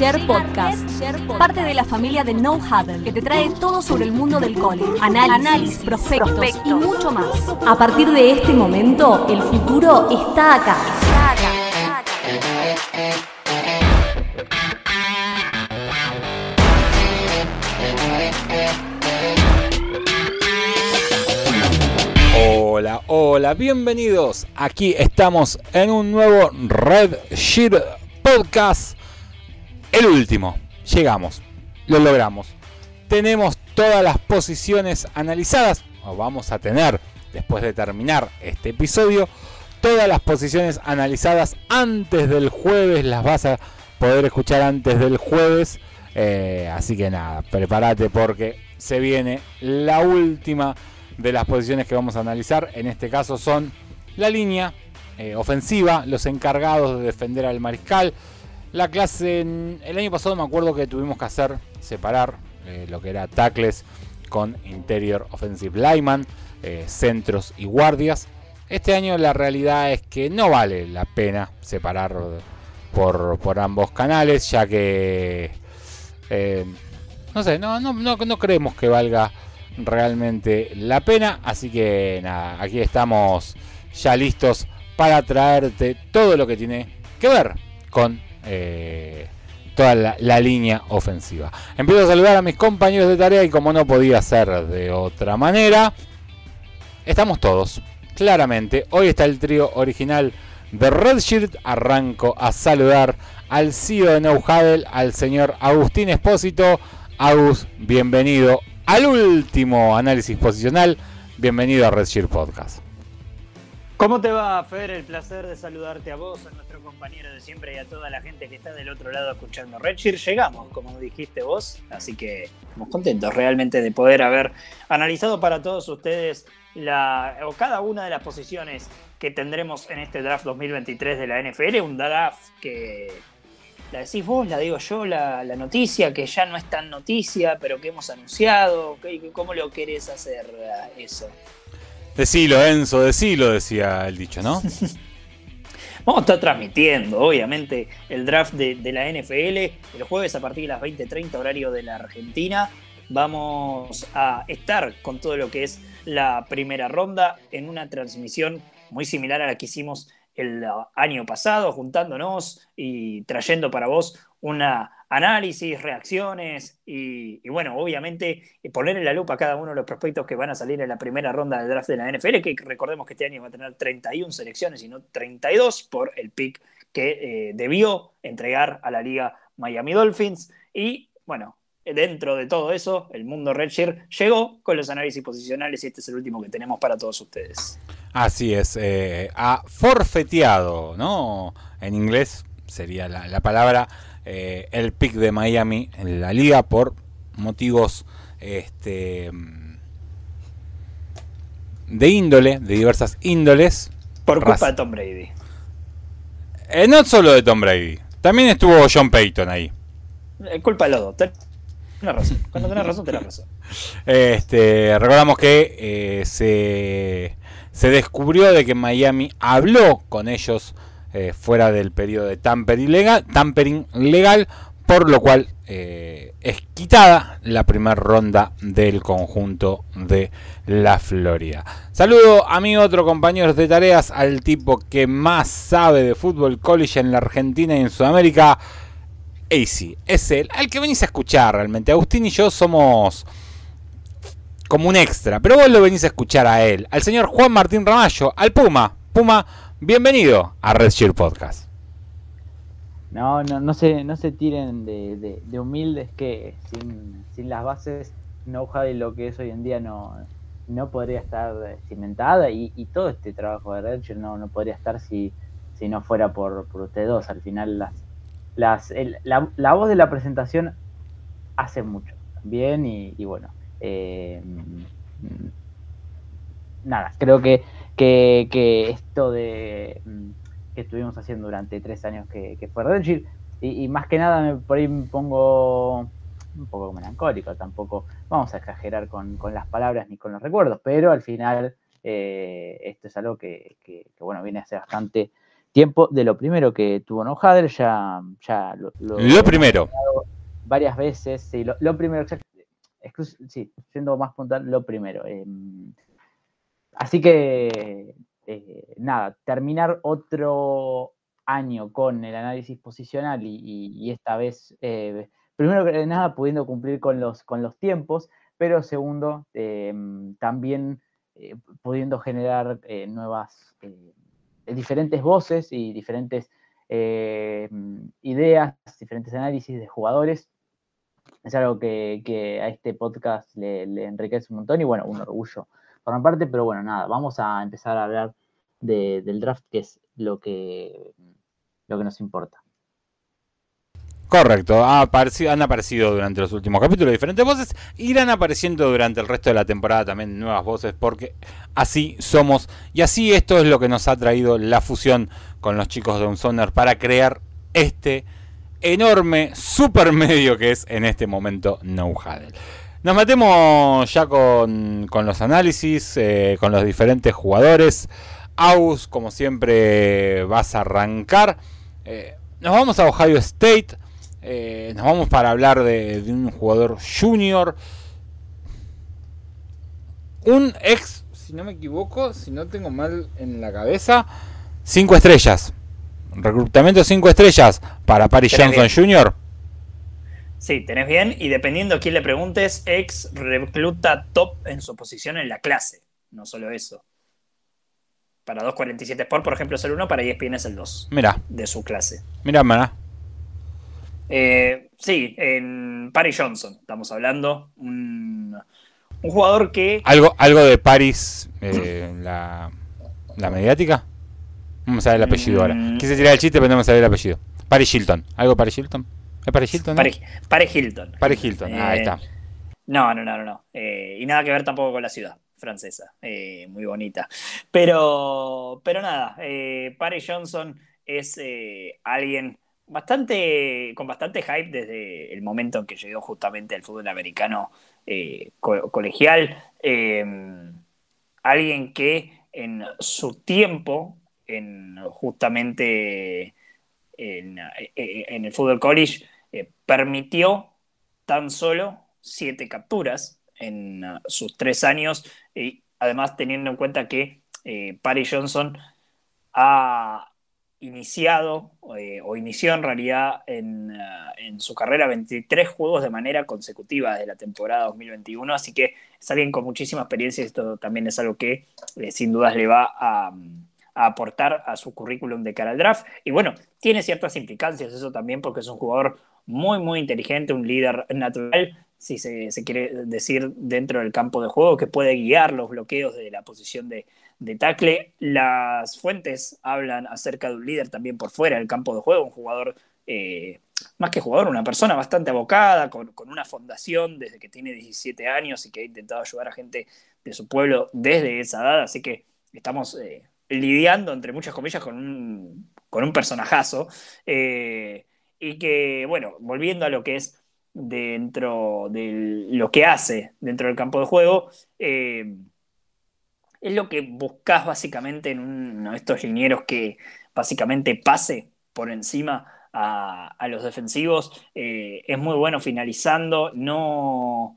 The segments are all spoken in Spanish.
Share Podcast, parte de la familia de No que te trae todo sobre el mundo del cole, análisis, prospectos, y mucho más. A partir de este momento, el futuro está acá. Hola, hola, bienvenidos. Aquí estamos en un nuevo Red Shirt Podcast el último. Llegamos, lo logramos. Tenemos todas las posiciones analizadas, o vamos a tener después de terminar este episodio, todas las posiciones analizadas antes del jueves, las vas a poder escuchar antes del jueves. Eh, así que nada, prepárate porque se viene la última de las posiciones que vamos a analizar. En este caso son la línea eh, ofensiva, los encargados de defender al mariscal, la clase, el año pasado me acuerdo que tuvimos que hacer, separar eh, lo que era tackles con interior offensive lineman, eh, centros y guardias. Este año la realidad es que no vale la pena separar por, ambos canales, ya que... Eh, no sé, no, no creemos que valga realmente la pena. Así que nada, aquí estamos ya listos para traerte todo lo que tiene que ver con eh, toda la, línea ofensiva. Empiezo a saludar a mis compañeros de tarea y como no podía ser de otra manera, estamos todos, claramente. Hoy está el trío original de Redshirt. Arranco a saludar al CEO de No al señor Agustín Espósito. Agus, bienvenido al último análisis posicional. Bienvenido a Redshirt Podcast. ¿Cómo te va, Fer? El placer de saludarte a vos, a nuestro compañero de siempre y a toda la gente que está del otro lado escuchando. Redshirt, llegamos, como dijiste vos, así que estamos contentos realmente de poder haber analizado para todos ustedes la, o cada una de las posiciones que tendremos en este draft 2023 de la NFL, un draft que la decís vos, la digo yo, la, la, noticia, que ya no es tan noticia, pero que hemos anunciado. ¿Cómo lo querés hacer eh, eso? Decilo, Enzo, decilo, decía el dicho, ¿no? Vamos a estar transmitiendo, obviamente, el draft de, de la NFL el jueves a partir de las 20:30 horario de la Argentina. Vamos a estar con todo lo que es la primera ronda en una transmisión muy similar a la que hicimos el año pasado, juntándonos y trayendo para vos una análisis, reacciones y, bueno, obviamente eh, poner en la lupa a cada uno de los prospectos que van a salir en la primera ronda del draft de la NFL, que recordemos que este año va a tener 31 selecciones y no 32 por el pick que eh, debió entregar a la liga Miami Dolphins. Y bueno, dentro de todo eso, el mundo Redshirt llegó con los análisis posicionales y este es el último que tenemos para todos ustedes. Así es, ha eh, forfeteado, ¿no? En inglés sería la palabra eh, el pick de Miami en la liga por motivos este, de índole, de diversas índoles. Por culpa de Tom Brady. Eh, no solo de Tom Brady, también estuvo John Payton ahí. Eh, culpa de los dos. Tenés razón. Cuando tenés razón, tenés razón. Este, recordamos que se, se descubrió de que Miami habló con ellos eh, fuera del periodo de tampering legal, por lo cual eh, es quitada la primera ronda del conjunto de la Florida. Saludo a mi otro compañero de tareas, al tipo que más sabe de fútbol college en la Argentina y en Sudamérica, AC. Es él, al que venís a escuchar realmente. Agustín y yo somos como un extra, pero vos lo venís a escuchar a él, al señor Juan Martín Ramallo, al Puma. Puma Bienvenido a Red Podcast. No, no, no se, no se tiren de, humildes que sin, las bases no y lo que es hoy en día no, no podría estar cimentada y, todo este trabajo de red no, no podría estar si, no fuera por, por ustedes dos. Al final las, la, voz de la presentación hace mucho bien y, bueno. Eh, mm, nada, creo que que, esto de mm, que estuvimos haciendo durante tres años que, fue Redshift Y, más que nada me, por ahí me pongo un poco melancólico, tampoco vamos a exagerar con, las palabras ni con los recuerdos, pero al final eh, esto es algo que, bueno, viene hace bastante tiempo de lo primero que tuvo No Hader, ya, ya lo, primero. Varias veces, lo, primero, sí, siendo más puntual, lo primero. Em, Así que, eh, nada, terminar otro año con el análisis posicional y, esta vez, eh, primero que nada, pudiendo cumplir con los, tiempos, pero segundo, eh, también pudiendo generar nuevas, diferentes voces y diferentes ideas, diferentes análisis de jugadores. Es algo que, a este podcast le enriquece un montón y bueno, un orgullo parte, pero bueno, nada, vamos a empezar a hablar del draft, que es lo que, lo que nos importa. Correcto, han aparecido durante los últimos capítulos diferentes voces, irán apareciendo durante el resto de la temporada también nuevas voces, porque así somos y así esto es lo que nos ha traído la fusión con los chicos de Unsoner para crear este enorme supermedio que es en este momento No nos metemos ya con, los análisis, eh, con los diferentes jugadores. Aus, como siempre, vas a arrancar. Eh, nos vamos a Ohio State. Eh, nos vamos para hablar de, de, un jugador junior. Un ex, si no me equivoco, si no tengo mal en la cabeza, cinco estrellas. Reclutamiento cinco estrellas para Paris Johnson Jr. Sí, tenés bien, y dependiendo a quién le preguntes, ex recluta top en su posición en la clase. No solo eso. Para 247 Sport, por ejemplo, es el 1, para ESPN es el 2. Mira. De su clase. Mira, mira. Eh, sí, en Paris Johnson estamos hablando. Un, jugador que. ¿Algo, algo de Paris eh, la, mediática? Vamos a ver el apellido ahora. Mm. Quise tirar el chiste, pero no vamos a ver el apellido. Paris Hilton. ¿Algo Paris Hilton? Paris Hilton. Hilton. Paris Hilton, ahí eh, está. No, no, no, no. Eh, y nada que ver tampoco con la ciudad francesa, eh, muy bonita. Pero, pero nada, eh, Johnson es alguien bastante, con bastante hype desde el momento en que llegó justamente al fútbol americano colegial. alguien que en su tiempo, en justamente eh, eh, en, el fútbol college eh, permitió tan solo siete capturas en uh, sus tres años, y además teniendo en cuenta que eh, Johnson ha iniciado o inició en realidad en, uh, su carrera 23 juegos de manera consecutiva desde la temporada 2021, así que es alguien con muchísima experiencia y esto también es algo que sin dudas le va a... Um, aportar a su currículum de cara al draft. Y bueno, tiene ciertas implicancias eso también porque es un jugador muy, muy inteligente, un líder natural, si se, quiere decir, dentro del campo de juego, que puede guiar los bloqueos de la posición de, de tackle. Las fuentes hablan acerca de un líder también por fuera del campo de juego, un jugador... Eh, más que jugador, una persona bastante abocada, con, una fundación desde que tiene 17 años y que ha intentado ayudar a gente de su pueblo desde esa edad. Así que estamos eh, lidiando, entre muchas comillas, con un, con un personajazo. Eh, y que, bueno, volviendo a lo que es dentro de lo que hace dentro del campo de juego, eh, es lo que buscas básicamente en uno de estos linieros que básicamente pase por encima a, los defensivos. Eh, es muy bueno finalizando, no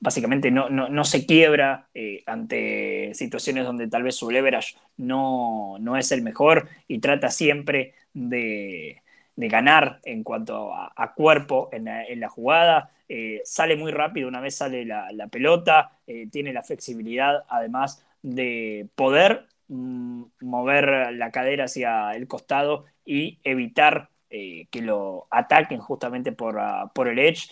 básicamente no, no, se quiebra eh, ante situaciones donde tal vez su leverage no, es el mejor y trata siempre de, ganar en cuanto a, cuerpo en la, jugada. Eh, sale muy rápido una vez sale la, pelota, eh, tiene la flexibilidad además de poder mm, mover la cadera hacia el costado y evitar que lo ataquen justamente por, ah, por el edge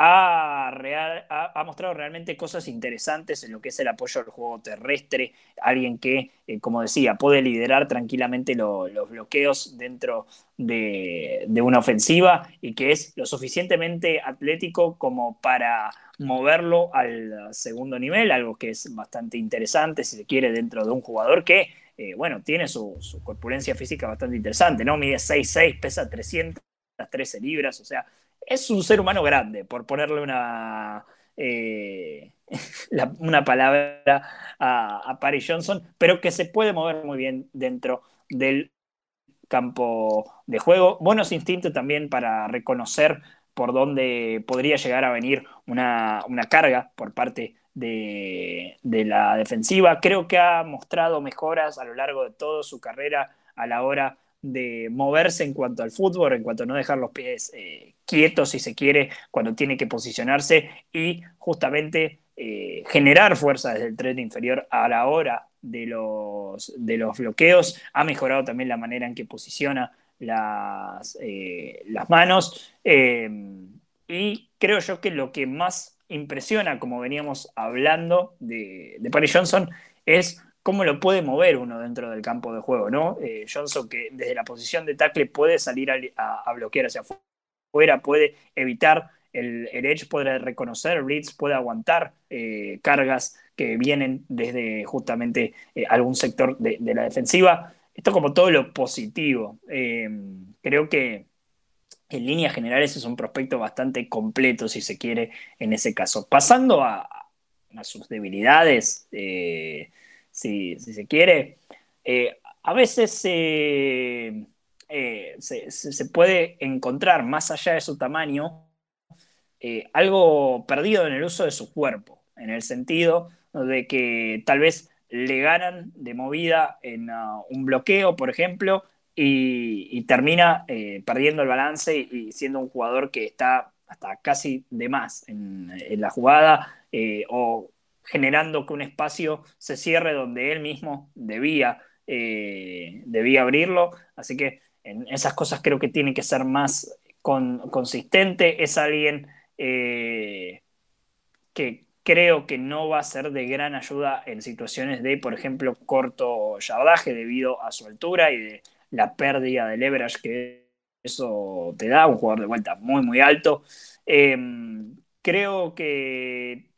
ha, mostrado realmente cosas interesantes en lo que es el apoyo al juego terrestre, alguien que, eh, como decía, puede liderar tranquilamente los bloqueos dentro de, una ofensiva y que es lo suficientemente atlético como para moverlo al segundo nivel, algo que es bastante interesante, si se quiere, dentro de un jugador que, eh, bueno, tiene su, corpulencia física bastante interesante, ¿no? Mide 6'6, pesa 313 libras, o sea, es un ser humano grande, por ponerle una, eh, una palabra a, a Paris Johnson, pero que se puede mover muy bien dentro del campo de juego. Buenos instintos también para reconocer por dónde podría llegar a venir una, carga por parte de, de, la defensiva. Creo que ha mostrado mejoras a lo largo de toda su carrera a la hora de moverse en cuanto al fútbol, en cuanto a no dejar los pies eh, quietos, si se quiere, cuando tiene que posicionarse y justamente eh, generar fuerza desde el tren inferior a la hora de los, de los bloqueos. Ha mejorado también la manera en que posiciona las, eh, las manos. Em, y creo yo que lo que más impresiona, como veníamos hablando de, de Paris Johnson, es cómo lo puede mover uno dentro del campo de juego, ¿no? Eh, Johnson que desde la posición de tackle puede salir a, bloquear hacia afuera, puede evitar el, edge, puede reconocer blitz, puede aguantar eh, cargas que vienen desde justamente eh, algún sector de, la defensiva. Esto como todo lo positivo. Em, creo que en líneas generales es un prospecto bastante completo, si se quiere, en ese caso. Pasando a, sus debilidades, si, se quiere, eh, a veces eh, eh, se, puede encontrar más allá de su tamaño algo perdido en el uso de su cuerpo, en el sentido de que tal vez le ganan de movida en ah, un bloqueo, por ejemplo, y, termina perdiendo el balance y, siendo un jugador que está hasta casi de más en, la jugada o generando que un espacio se cierre donde él mismo debía, eh, debía abrirlo. Así que en esas cosas creo que tiene que ser más consistente. Es alguien eh, que creo que no va a ser de gran ayuda en situaciones de, por ejemplo, corto yardaje debido a su altura y de la pérdida de leverage que eso te da, un jugador de vuelta muy, muy alto. Em, creo que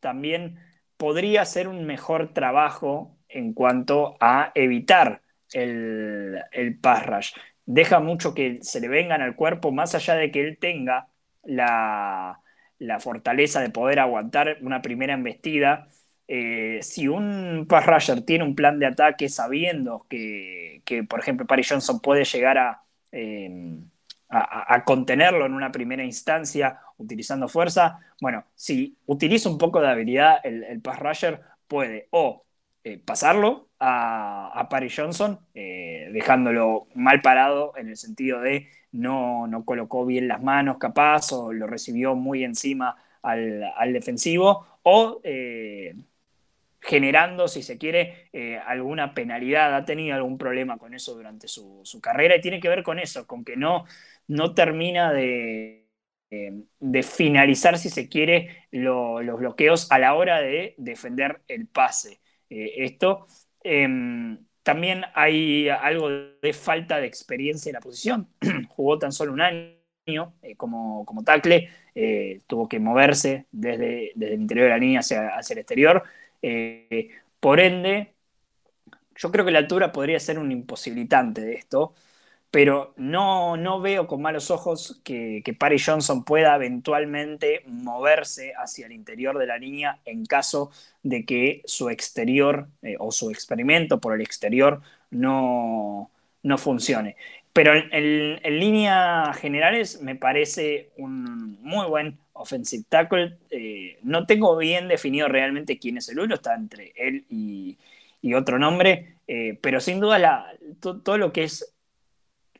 también podría hacer un mejor trabajo en cuanto a evitar el, el pass rush. Deja mucho que se le vengan al cuerpo, más allá de que él tenga la, fortaleza de poder aguantar una primera embestida. Eh, si un pass rusher tiene un plan de ataque sabiendo que, por ejemplo, Paris Johnson puede llegar a, eh, a, contenerlo en una primera instancia utilizando fuerza. Bueno, si utiliza un poco de habilidad el, pass rusher, puede o eh, pasarlo a, a Johnson, eh, dejándolo mal parado en el sentido de no, no colocó bien las manos capaz o lo recibió muy encima al, defensivo, o eh, generando, si se quiere, alguna penalidad, ha tenido algún problema con eso durante su, su, carrera y tiene que ver con eso, con que no, no termina de, eh, de finalizar, si se quiere, los bloqueos a la hora de defender el pase. Eh, esto em, también hay algo de falta de experiencia en la posición. Jugó tan solo un año eh, como, como tackle, tuvo que moverse desde, el interior de la línea hacia el exterior. por ende, yo creo que la altura podría ser un imposibilitante de esto pero no, no veo con malos ojos que, que Paris Johnson pueda eventualmente moverse hacia el interior de la línea en caso de que su exterior eh, o su experimento por el exterior no, no funcione. Pero en, el líneas generales me parece un muy buen offensive tackle. Eh, no tengo bien definido realmente quién es el uno, está entre él y, otro nombre, eh, pero sin duda la, todo lo que es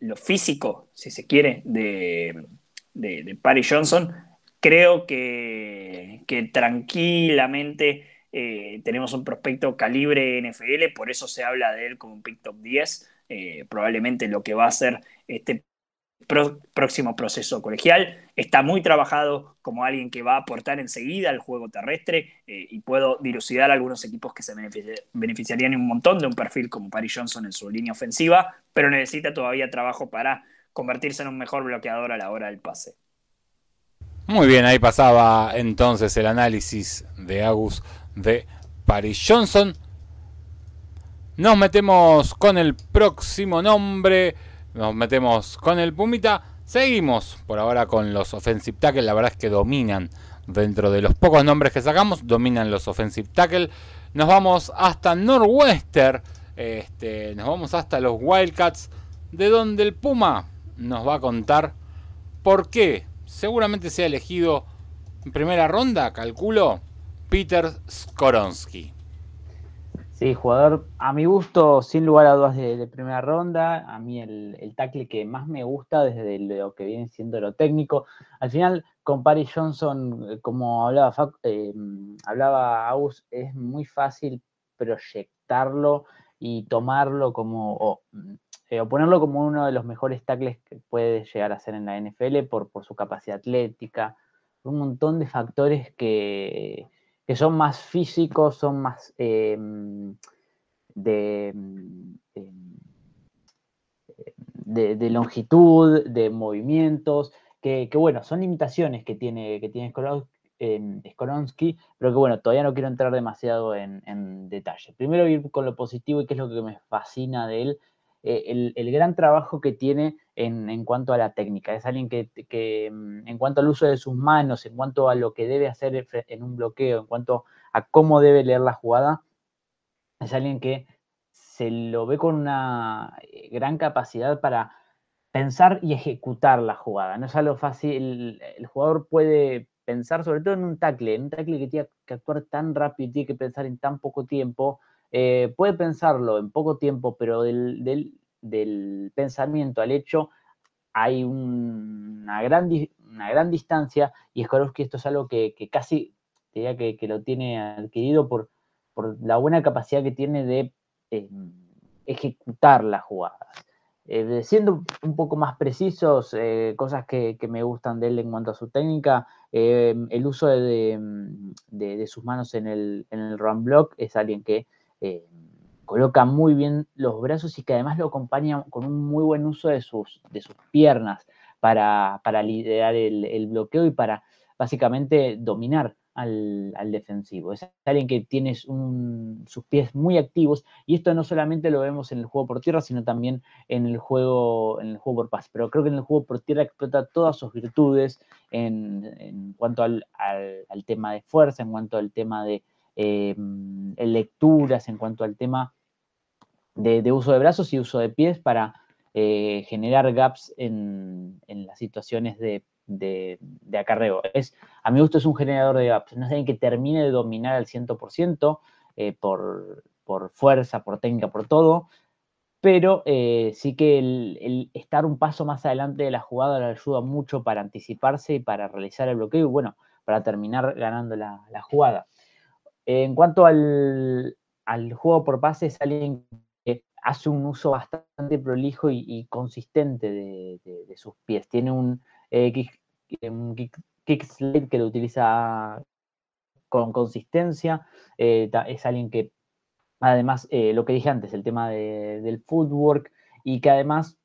lo físico, si se quiere, de, de, Paris Johnson, creo que, tranquilamente eh, tenemos un prospecto calibre NFL, por eso se habla de él como un pick top 10. Eh, probablemente lo que va a ser este próximo proceso colegial. Está muy trabajado como alguien que va a aportar enseguida al juego terrestre eh, y puedo dilucidar algunos equipos que se beneficiarían un montón de un perfil como Paris Johnson en su línea ofensiva, pero necesita todavía trabajo para convertirse en un mejor bloqueador a la hora del pase. Muy bien, ahí pasaba entonces el análisis de Agus de Paris Johnson. Nos metemos con el próximo nombre. Nos metemos con el Pumita. Seguimos por ahora con los offensive tackle. La verdad es que dominan dentro de los pocos nombres que sacamos. Dominan los offensive tackle. Nos vamos hasta Norwester, Este, nos vamos hasta los Wildcats. De donde el Puma nos va a contar por qué seguramente se ha elegido en primera ronda, calculo, Peter Skoronsky. Sí, este jugador, a mi gusto, sin lugar a dudas de, primera ronda, a mí el, tackle que más me gusta desde lo que viene siendo lo técnico. Al final, con Paris Johnson, eh, como hablaba, eh, hablaba es muy fácil proyectarlo y tomarlo como, eh, o, ponerlo como uno de los mejores tackles que puede llegar a ser en la NFL por su capacidad atlética, un montón de factores que que son más físicos, son más em, em, em, de, de, longitud, de movimientos, que, bueno, son limitaciones que tiene, que tiene Skolonsky, pero que bueno, todavía no quiero entrar demasiado en, en detalle. Primero ir con lo positivo y qué es lo que me fascina de él, eh, el, gran trabajo que tiene en, cuanto a la técnica. Es alguien que, mm, en cuanto al uso de sus manos, en cuanto a lo que debe hacer en un bloqueo, en cuanto a cómo debe leer la jugada, es alguien que se lo ve con una eh, gran capacidad para pensar y ejecutar la jugada. No es algo fácil, el, el jugador puede pensar sobre todo en un tackle, en un tackle que tiene que actuar tan rápido y tiene que pensar en tan poco tiempo, eh, puede pensarlo en poco tiempo, pero del, pensamiento al hecho hay una, gran, una gran distancia y Skorowski esto es algo que, que casi diría que, lo tiene adquirido por, la buena capacidad que tiene de eh, ejecutar las jugadas. Eh, siendo un poco más precisos, cosas que, me gustan de él en cuanto a su técnica, el uso de, sus manos en el, en el run block es alguien que eh, coloca muy bien los brazos y que además lo acompaña con un muy buen uso de sus, de sus piernas para, liderar el, bloqueo y para básicamente dominar al, defensivo. Es alguien que tiene sus pies muy activos y esto no solamente lo vemos en el juego por tierra, sino también en el juego, en el juego por paz, Pero creo que en el juego por tierra explota todas sus virtudes en, cuanto al tema de fuerza, en cuanto al tema de, eh, lecturas en cuanto al tema de, uso de brazos y uso de pies para eh, generar gaps en, las situaciones de, acarreo. Es, a mi gusto es un generador de gaps, no es alguien que termine de dominar al 100% eh, por, por fuerza, por técnica, por todo, pero sí que el, estar un paso más adelante de la jugada le ayuda mucho para anticiparse y para realizar el bloqueo y bueno, para terminar ganando la jugada. En cuanto al, juego por pase, es alguien que hace un uso bastante prolijo y, consistente de, sus pies. Tiene un, eh, kick, eh, slide que lo utiliza con consistencia. Eh, es alguien que, además, lo que dije antes, el tema del footwork y que además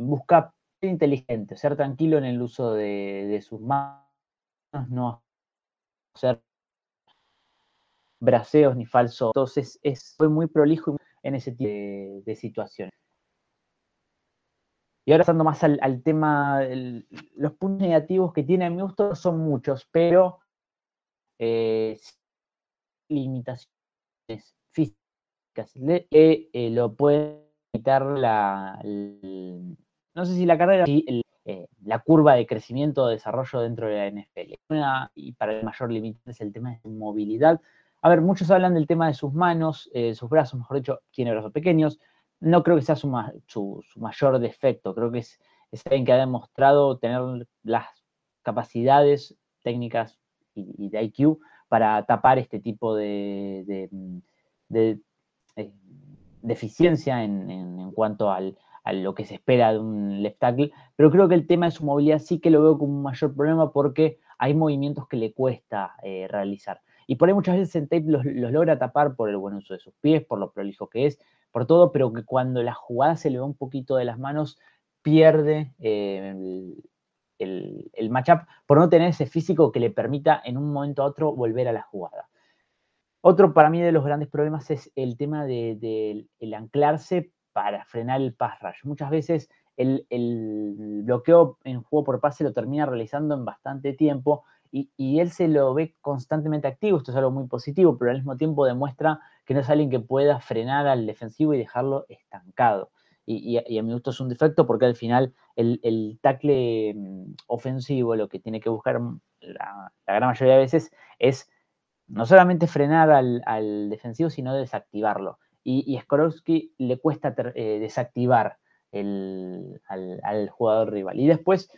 busca ser inteligente, ser tranquilo en el uso de, sus manos, no braseos ni falsos. Entonces fue muy prolijo en ese tipo de, situaciones. Y ahora pasando más al, tema, los puntos negativos que tiene a mi gusto son muchos, pero eh, limitaciones físicas eh, eh, lo puede evitar la, no sé si la carrera, la curva de crecimiento o desarrollo dentro de la NFL. y para el mayor límite es el tema de movilidad, a ver, muchos hablan del tema de sus manos, eh, sus brazos, mejor dicho, tiene brazos pequeños. No creo que sea su, su, mayor defecto, creo que es, alguien que ha demostrado tener las capacidades técnicas y, de IQ para tapar este tipo de, eh, deficiencia en, cuanto a lo que se espera de un left tackle, pero creo que el tema de su movilidad sí que lo veo como un mayor problema porque hay movimientos que le cuesta eh, realizar. Y por ahí muchas veces en tape los, logra tapar por el buen uso de sus pies, por lo prolijo que es, por todo, pero que cuando la jugada se le va un poquito de las manos, pierde eh, el, el, matchup por no tener ese físico que le permita en un momento a otro volver a la jugada. Otro para mí de los grandes problemas es el tema del anclarse para frenar el pass rush. Muchas veces el, el, bloqueo en juego por pase lo termina realizando en bastante tiempo y, él se lo ve constantemente activo, esto es algo muy positivo, pero al mismo tiempo demuestra que no es alguien que pueda frenar al defensivo y dejarlo estancado. Y, a mi gusto es un defecto porque al final el, el tackle mm, ofensivo lo que tiene que buscar mm, la, gran mayoría de veces es no solamente frenar al, defensivo, sino desactivarlo. Y, Skorowski le cuesta eh, desactivar al, al jugador rival. Y después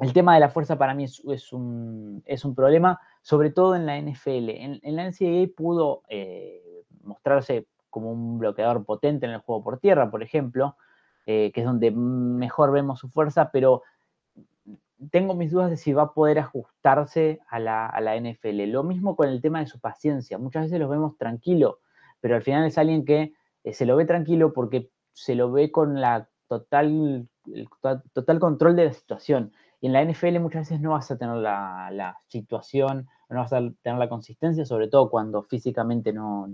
el tema de la fuerza para mí es, un, es un, problema, sobre todo en la NFL. En, la NCAA pudo eh, mostrarse como un bloqueador potente en el juego por tierra, por ejemplo, eh, que es donde mejor vemos su fuerza, pero tengo mis dudas de si va a poder ajustarse a la, NFL. Lo mismo con el tema de su paciencia. Muchas veces los vemos tranquilo, pero al final es alguien que eh, se lo ve tranquilo porque se lo ve con la total, el total control de la situación. Y en la NFL muchas veces no vas a tener la, situación, no vas a tener la consistencia, sobre todo cuando físicamente no...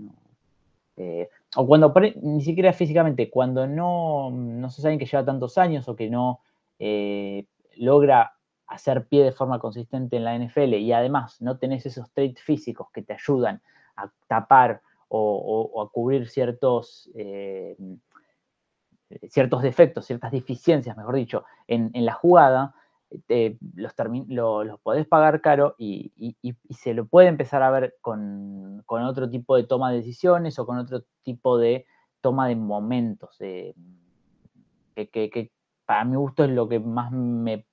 Eh, o cuando, ni siquiera físicamente, cuando no, no sos alguien que lleva tantos años o que no eh, logra hacer pie de forma consistente en la NFL y además no tenés esos traits físicos que te ayudan a tapar o, a cubrir ciertos, eh, ciertos defectos, ciertas deficiencias, mejor dicho, en, la jugada, los, podés pagar caro y, se lo puede empezar a ver con, otro tipo de toma de decisiones o con otro tipo de toma de momentos. Eh, que, para mi gusto es lo que más me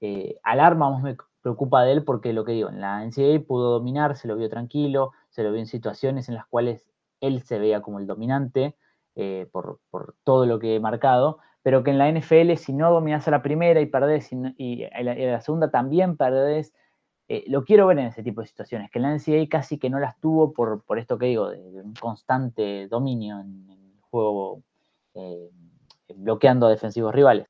eh, alarma, más me preocupa de él, porque lo que digo, en la NCAA pudo dominar, se lo vio tranquilo, se lo vio en situaciones en las cuales él se veía como el dominante eh, por todo lo que he marcado pero que en la NFL si no dominás a la primera y perdés y, a, la, segunda también perdés, eh, lo quiero ver en ese tipo de situaciones, que en la NCAA casi que no las tuvo por, esto que digo, de, un constante dominio en, el juego, eh, bloqueando a defensivos rivales.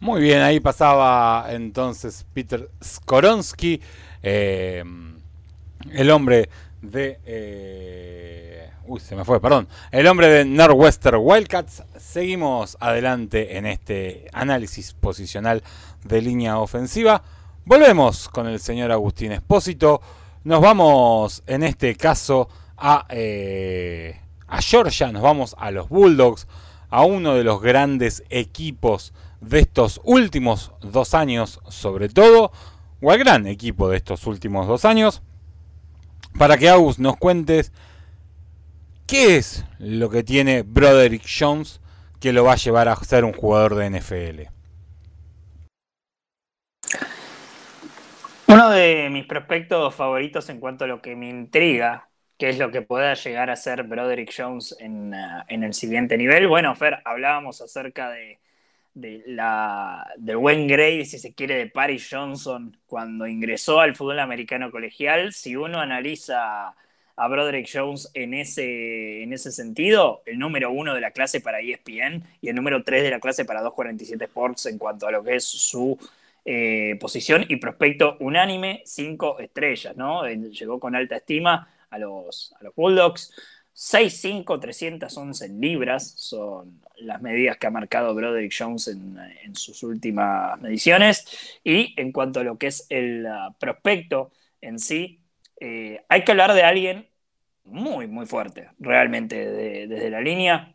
Muy bien, ahí pasaba entonces Peter Skoronsky, eh, el hombre de... Eh, uy, se me fue, perdón. El hombre de Northwestern Wildcats. Seguimos adelante en este análisis posicional de línea ofensiva. Volvemos con el señor Agustín Espósito. Nos vamos, en este caso, a, eh, a Georgia, nos vamos a los Bulldogs, a uno de los grandes equipos de estos últimos dos años, sobre todo, o al gran equipo de estos últimos dos años para que Agus nos cuentes qué es lo que tiene Broderick Jones que lo va a llevar a ser un jugador de NFL. Uno de mis prospectos favoritos en cuanto a lo que me intriga, que es lo que pueda llegar a ser Broderick Jones en, ah, en el siguiente nivel. Bueno, Fer, hablábamos acerca de, de la, del buen Gray, si se quiere, de Paris Johnson cuando ingresó al fútbol americano colegial, si uno analiza a Broderick Jones en ese, en ese sentido, el número uno de la clase para ESPN y el número tres de la clase para 247 Sports en cuanto a lo que es su eh, posición y prospecto unánime, cinco estrellas, ¿no? Eh, llegó con alta estima a los, a los Bulldogs. 6'5, 311 libras son las medidas que ha marcado Broderick Jones en, sus últimas mediciones. Y en cuanto a lo que es el uh, prospecto en sí, eh, hay que hablar de alguien muy, muy fuerte, realmente desde la línea.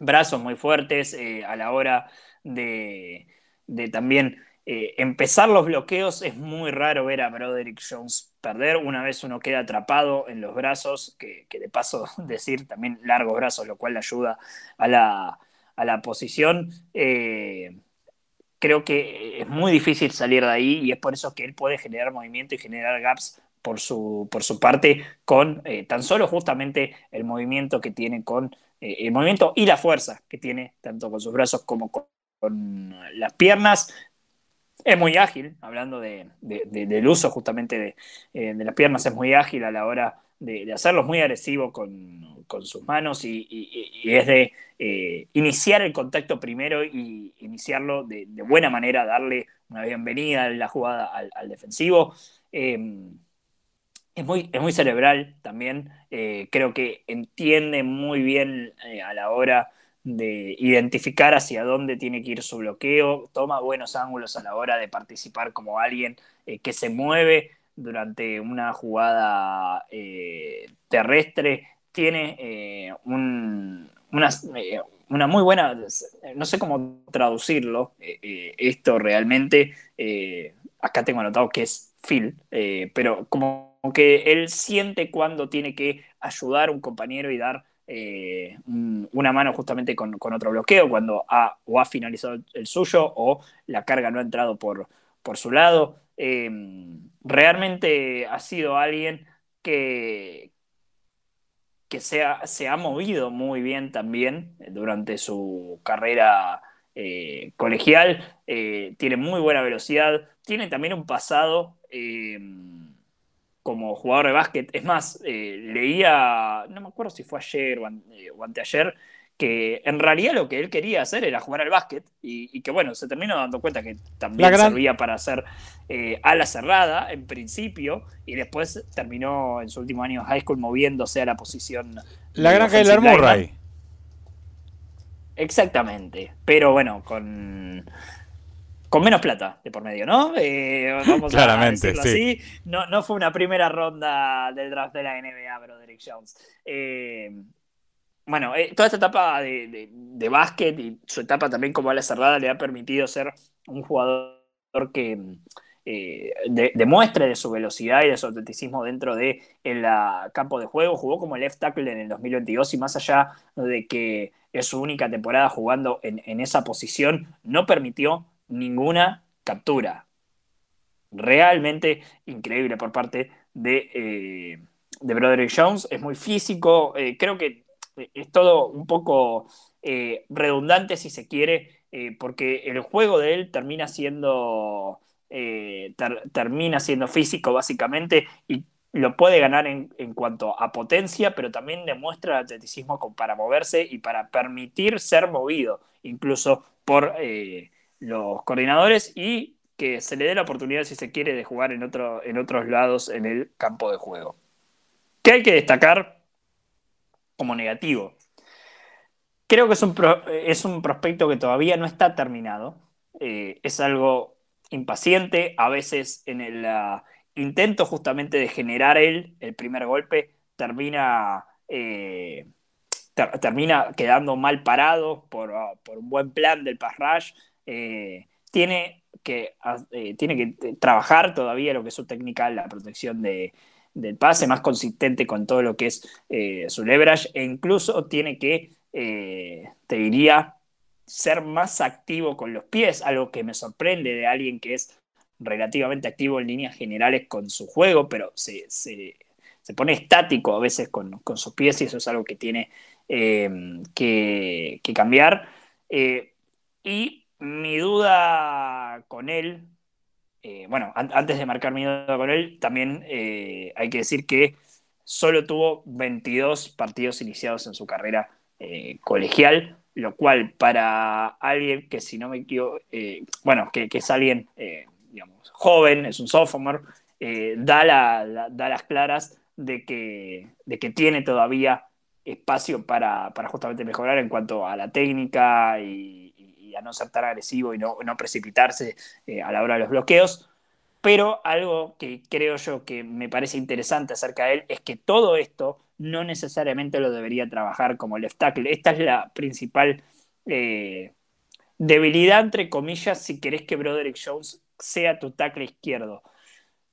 Brazos muy fuertes eh, a la hora de, de también eh, empezar los bloqueos es muy raro ver a Broderick Jones perder. Una vez uno queda atrapado en los brazos, que, de paso decir también largos brazos, lo cual le ayuda a la, posición. Eh, creo que es muy difícil salir de ahí y es por eso que él puede generar movimiento y generar gaps por su, por su parte con eh, tan solo justamente el movimiento que tiene con el movimiento y la fuerza que tiene tanto con sus brazos como con las piernas es muy ágil, hablando del uso justamente eh, de, las piernas, es muy ágil a la hora de, hacerlo, muy agresivo con, sus manos y, es de eh, iniciar el contacto primero y iniciarlo de, buena manera, darle una bienvenida a la jugada al, defensivo. Em, es muy, es muy cerebral también, eh, creo que entiende muy bien a la hora de identificar hacia dónde tiene que ir su bloqueo, toma buenos ángulos a la hora de participar como alguien eh, que se mueve durante una jugada eh, terrestre, tiene eh, una, muy buena, no sé cómo traducirlo, esto realmente, acá tengo anotado que es Phil, pero como que él siente cuando tiene que ayudar a un compañero y dar eh, una mano justamente con, otro bloqueo cuando ha, o ha finalizado el, suyo o la carga no ha entrado por, por su lado. Em, realmente ha sido alguien que, que se ha, se ha movido muy bien también durante su carrera eh, colegial, eh, tiene muy buena velocidad, tiene también un pasado em, como jugador de básquet. Es más, eh, leía, no me acuerdo si fue ayer eh, o, anteayer, que en realidad lo que él quería hacer era jugar al básquet y, que bueno, se terminó dando cuenta que también servía para hacer eh, ala cerrada en principio y después terminó en su último año de high school moviéndose a la posición... La gran del Murray. Exactamente, pero bueno, con con menos plata de por medio, ¿no? Eh, Claramente, sí. No, no, fue una primera ronda del draft de la NBA, Broderick Jones. Eh, bueno, eh, toda esta etapa de, básquet y su etapa también como ala cerrada le ha permitido ser un jugador que demuestre de su velocidad y de su atleticismo dentro del el campo de juego. Jugó como left tackle en el 2022 y más allá de que es su única temporada jugando en esa posición, no permitió ninguna captura. Realmente increíble por parte de, eh, de Broderick Jones. Es muy físico. Eh, creo que eh, es todo un poco redundante, si se quiere, porque el juego de él termina siendo. termina siendo físico básicamente y lo puede ganar en, en, cuanto a potencia, pero también demuestra el atleticismo para moverse y para permitir ser movido, incluso por, los coordinadores y que se le dé la oportunidad, si se quiere, de jugar en, en otros lados en el campo de juego. ¿Qué hay que destacar como negativo? Creo que es un, prospecto que todavía no está terminado. Eh, es algo impaciente, a veces en el ah, intento justamente de generar él el primer golpe, termina, eh, termina quedando mal parado por, ah, por un buen plan del pass rush eh, tiene, que, eh, tiene que eh, trabajar todavía lo que es su técnica, la protección del pase, más consistente con todo lo que es su leverage, e incluso tiene que, te diría, ser más activo con los pies, algo que me sorprende de alguien que es relativamente activo en líneas generales con su juego, pero se, pone estático a veces con, sus pies y eso es algo que tiene que, cambiar. y mi duda con él, eh, bueno, antes de marcar mi duda con él, también eh, hay que decir que solo tuvo 22 partidos iniciados en su carrera eh, colegial, lo cual para alguien que si no me equivoco, bueno, que, es alguien, digamos, joven, es un sophomore, da, da, las claras de que, de que tiene todavía espacio para, para justamente mejorar en cuanto a la técnica y no ser tan agresivo y no, precipitarse eh, a la hora de los bloqueos. Pero algo que creo yo que me parece interesante acerca de él es que todo esto no necesariamente lo debería trabajar como left tackle. Esta es la principal eh, debilidad, entre comillas, si querés que Broderick Jones sea tu tackle izquierdo.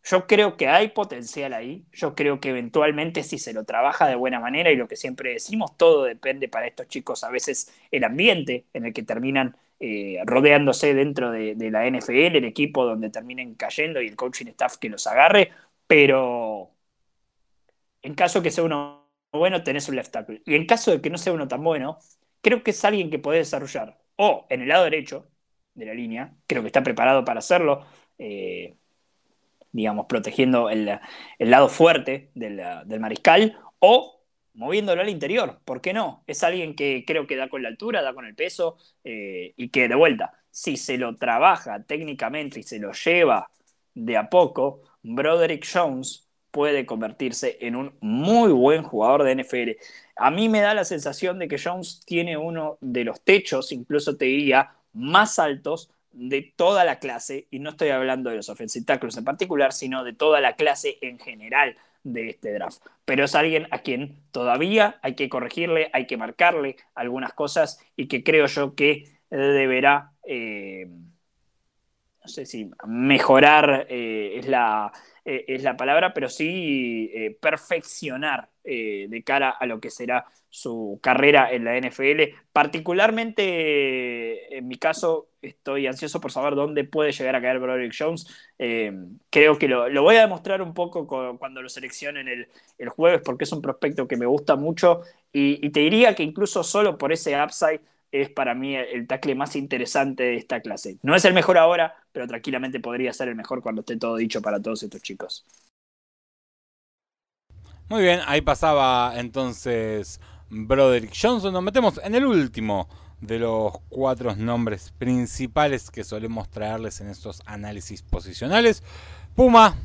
Yo creo que hay potencial ahí. Yo creo que eventualmente si se lo trabaja de buena manera y lo que siempre decimos, todo depende para estos chicos a veces el ambiente en el que terminan eh, rodeándose dentro de, la NFL, el equipo donde terminen cayendo y el coaching staff que los agarre, pero en caso que sea uno bueno, tenés un left tackle. Y en caso de que no sea uno tan bueno, creo que es alguien que puede desarrollar o en el lado derecho de la línea, creo que está preparado para hacerlo, eh, digamos, protegiendo el, lado fuerte del, del mariscal, o moviéndolo al interior. ¿Por qué no? Es alguien que creo que da con la altura, da con el peso eh, y que de vuelta, si se lo trabaja técnicamente y se lo lleva de a poco, Broderick Jones puede convertirse en un muy buen jugador de NFL. A mí me da la sensación de que Jones tiene uno de los techos, incluso te diría, más altos de toda la clase, y no estoy hablando de los offensive en particular, sino de toda la clase en general de este draft. Pero es alguien a quien todavía hay que corregirle, hay que marcarle algunas cosas y que creo yo que deberá, eh, no sé si mejorar eh, es, la, eh, es, la, palabra, pero sí perfeccionar de cara a lo que será su carrera en la NFL. Particularmente, en mi caso, estoy ansioso por saber dónde puede llegar a caer Broderick Jones. Eh, creo que lo, voy a demostrar un poco cuando lo seleccionen el, el, jueves, porque es un prospecto que me gusta mucho. Y, te diría que incluso solo por ese upside es para mí el, tackle más interesante de esta clase. No es el mejor ahora, pero tranquilamente podría ser el mejor cuando esté todo dicho para todos estos chicos. Muy bien, ahí pasaba entonces Broderick Jones. Nos metemos en el último de los cuatro nombres principales que solemos traerles en estos análisis posicionales. Puma,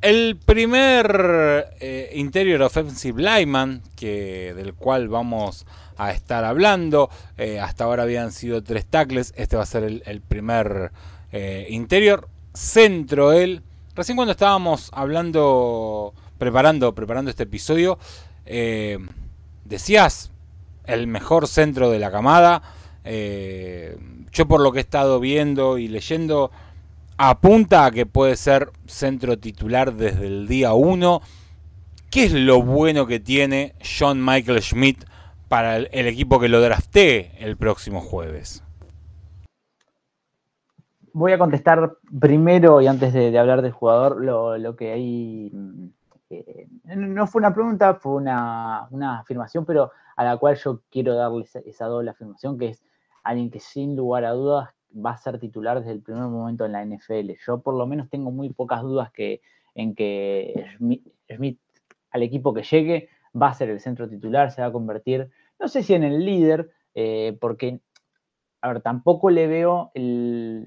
el primer eh, interior offensive lineman que, del cual vamos a estar hablando, eh, hasta ahora habían sido tres tackles, este va a ser el, primer eh, interior, centro él. Recién cuando estábamos hablando, preparando, preparando este episodio, decías, el mejor centro de la camada. Eh, yo por lo que he estado viendo y leyendo, apunta a que puede ser centro titular desde el día 1. ¿Qué es lo bueno que tiene John Michael Schmidt para el, equipo que lo draftee el próximo jueves? Voy a contestar primero y antes de, hablar del jugador lo, lo que hay eh, no fue una pregunta, fue una, afirmación, pero a la cual yo quiero darle esa, doble afirmación, que es alguien que sin lugar a dudas va a ser titular desde el primer momento en la NFL. Yo por lo menos tengo muy pocas dudas que, en que Schmidt, al equipo que llegue, va a ser el centro titular, se va a convertir, no sé si en el líder, eh, porque, a ver, tampoco le veo la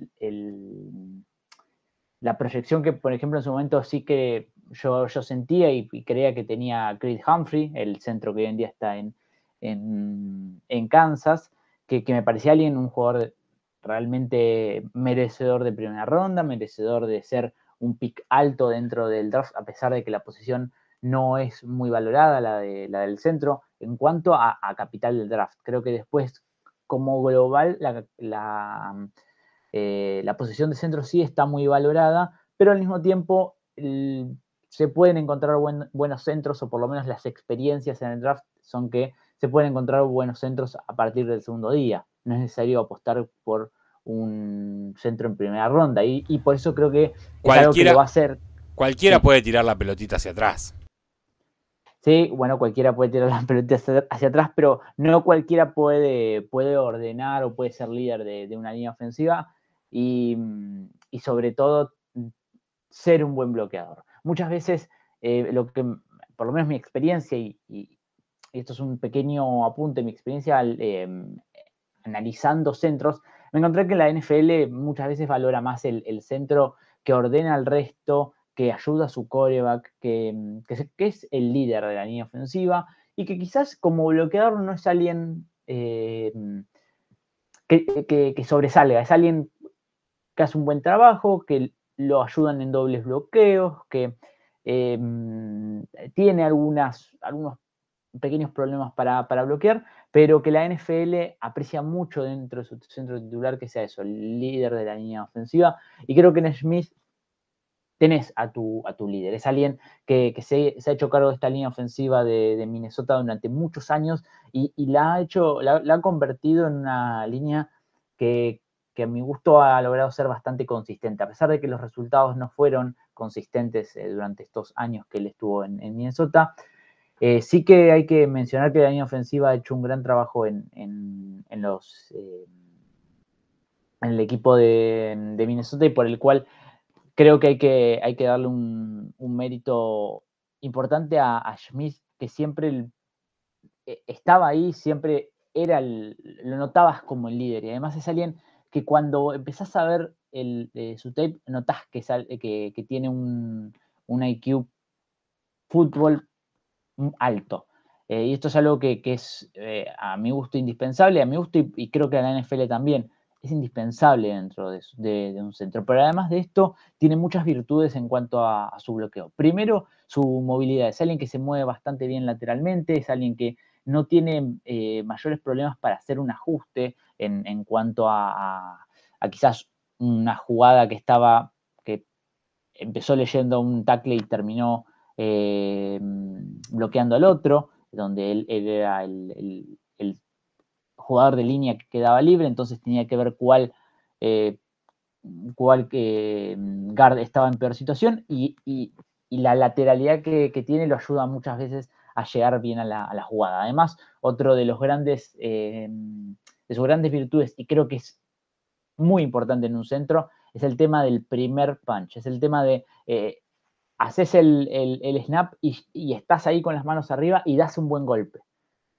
proyección que, por ejemplo, en su momento sí que yo, sentía y, creía que tenía Chris Humphrey, el centro que hoy en día está en, en, Kansas, que, me parecía alguien, un jugador realmente merecedor de primera ronda, merecedor de ser un pick alto dentro del draft, a pesar de que la posición no es muy valorada, la, de, la del centro, en cuanto a, capital del draft. Creo que después, como global, la, la, eh, la posición de centro sí está muy valorada, pero al mismo tiempo se pueden encontrar buenos centros, o por lo menos las experiencias en el draft son que se pueden encontrar buenos centros a partir del segundo día. No es necesario apostar por un centro en primera ronda. Y, por eso creo que es cualquiera, que lo va a hacer. Cualquiera puede tirar la pelotita hacia atrás. Sí, bueno, cualquiera puede tirar la pelotita hacia, atrás, pero no cualquiera puede, puede ordenar o puede ser líder de, una línea ofensiva y sobre todo ser un buen bloqueador. Muchas veces eh, lo que, mm, por lo menos mi experiencia, y, esto es un pequeño apunte, mi experiencia eh, mm, analizando centros, me encontré que la NFL muchas veces valora más el, centro que ordena al resto, que ayuda a su coreback, mm, que, es el líder de la línea ofensiva y que quizás como bloqueador no es alguien eh, que, que, sobresalga, es alguien que hace un buen trabajo, que lo ayudan en dobles bloqueos, que em, tiene algunos pequeños problemas para, bloquear, pero que la NFL aprecia mucho dentro de su centro titular que sea eso, el líder de la línea ofensiva. Y creo que en Smith tenés a tu, a tu líder. Es alguien que, se, ha hecho cargo de esta línea ofensiva de, Minnesota durante muchos años y, la, ha hecho, la ha convertido en una línea que, que a mi gusto ha logrado ser bastante consistente, a pesar de que los resultados no fueron consistentes eh, durante estos años que él estuvo en, Minnesota. Eh, sí que hay que mencionar que la línea ofensiva ha hecho un gran trabajo en, eh, el equipo de, Minnesota y por el cual creo que hay que, hay que darle un, mérito importante a, Schmidt, que siempre e, estaba ahí, siempre era lo notabas como el líder y además es alguien que cuando empezás a ver el, eh, su tape, notás que, eh, que, tiene un, IQ fútbol alto. Eh, y esto es algo que, es a mi gusto indispensable, a mi gusto y, creo que a la NFL también, es indispensable dentro de, un centro. Pero además de esto, tiene muchas virtudes en cuanto a su bloqueo. Primero, su movilidad. Es alguien que se mueve bastante bien lateralmente, es alguien que no tiene eh, mayores problemas para hacer un ajuste en, cuanto a, quizás una jugada que estaba, que empezó leyendo un tackle y terminó eh, bloqueando al otro, donde él, era el, jugador de línea que quedaba libre, entonces tenía que ver cuál... Eh, cuál eh, guard estaba en peor situación y, la lateralidad que, que tiene lo ayuda muchas veces a llegar bien a la, jugada. Además, otro de los grandes, eh, de sus grandes virtudes, y creo que es muy importante en un centro, es el tema del primer punch, es el tema de eh, haces el, snap y, estás ahí con las manos arriba y das un buen golpe.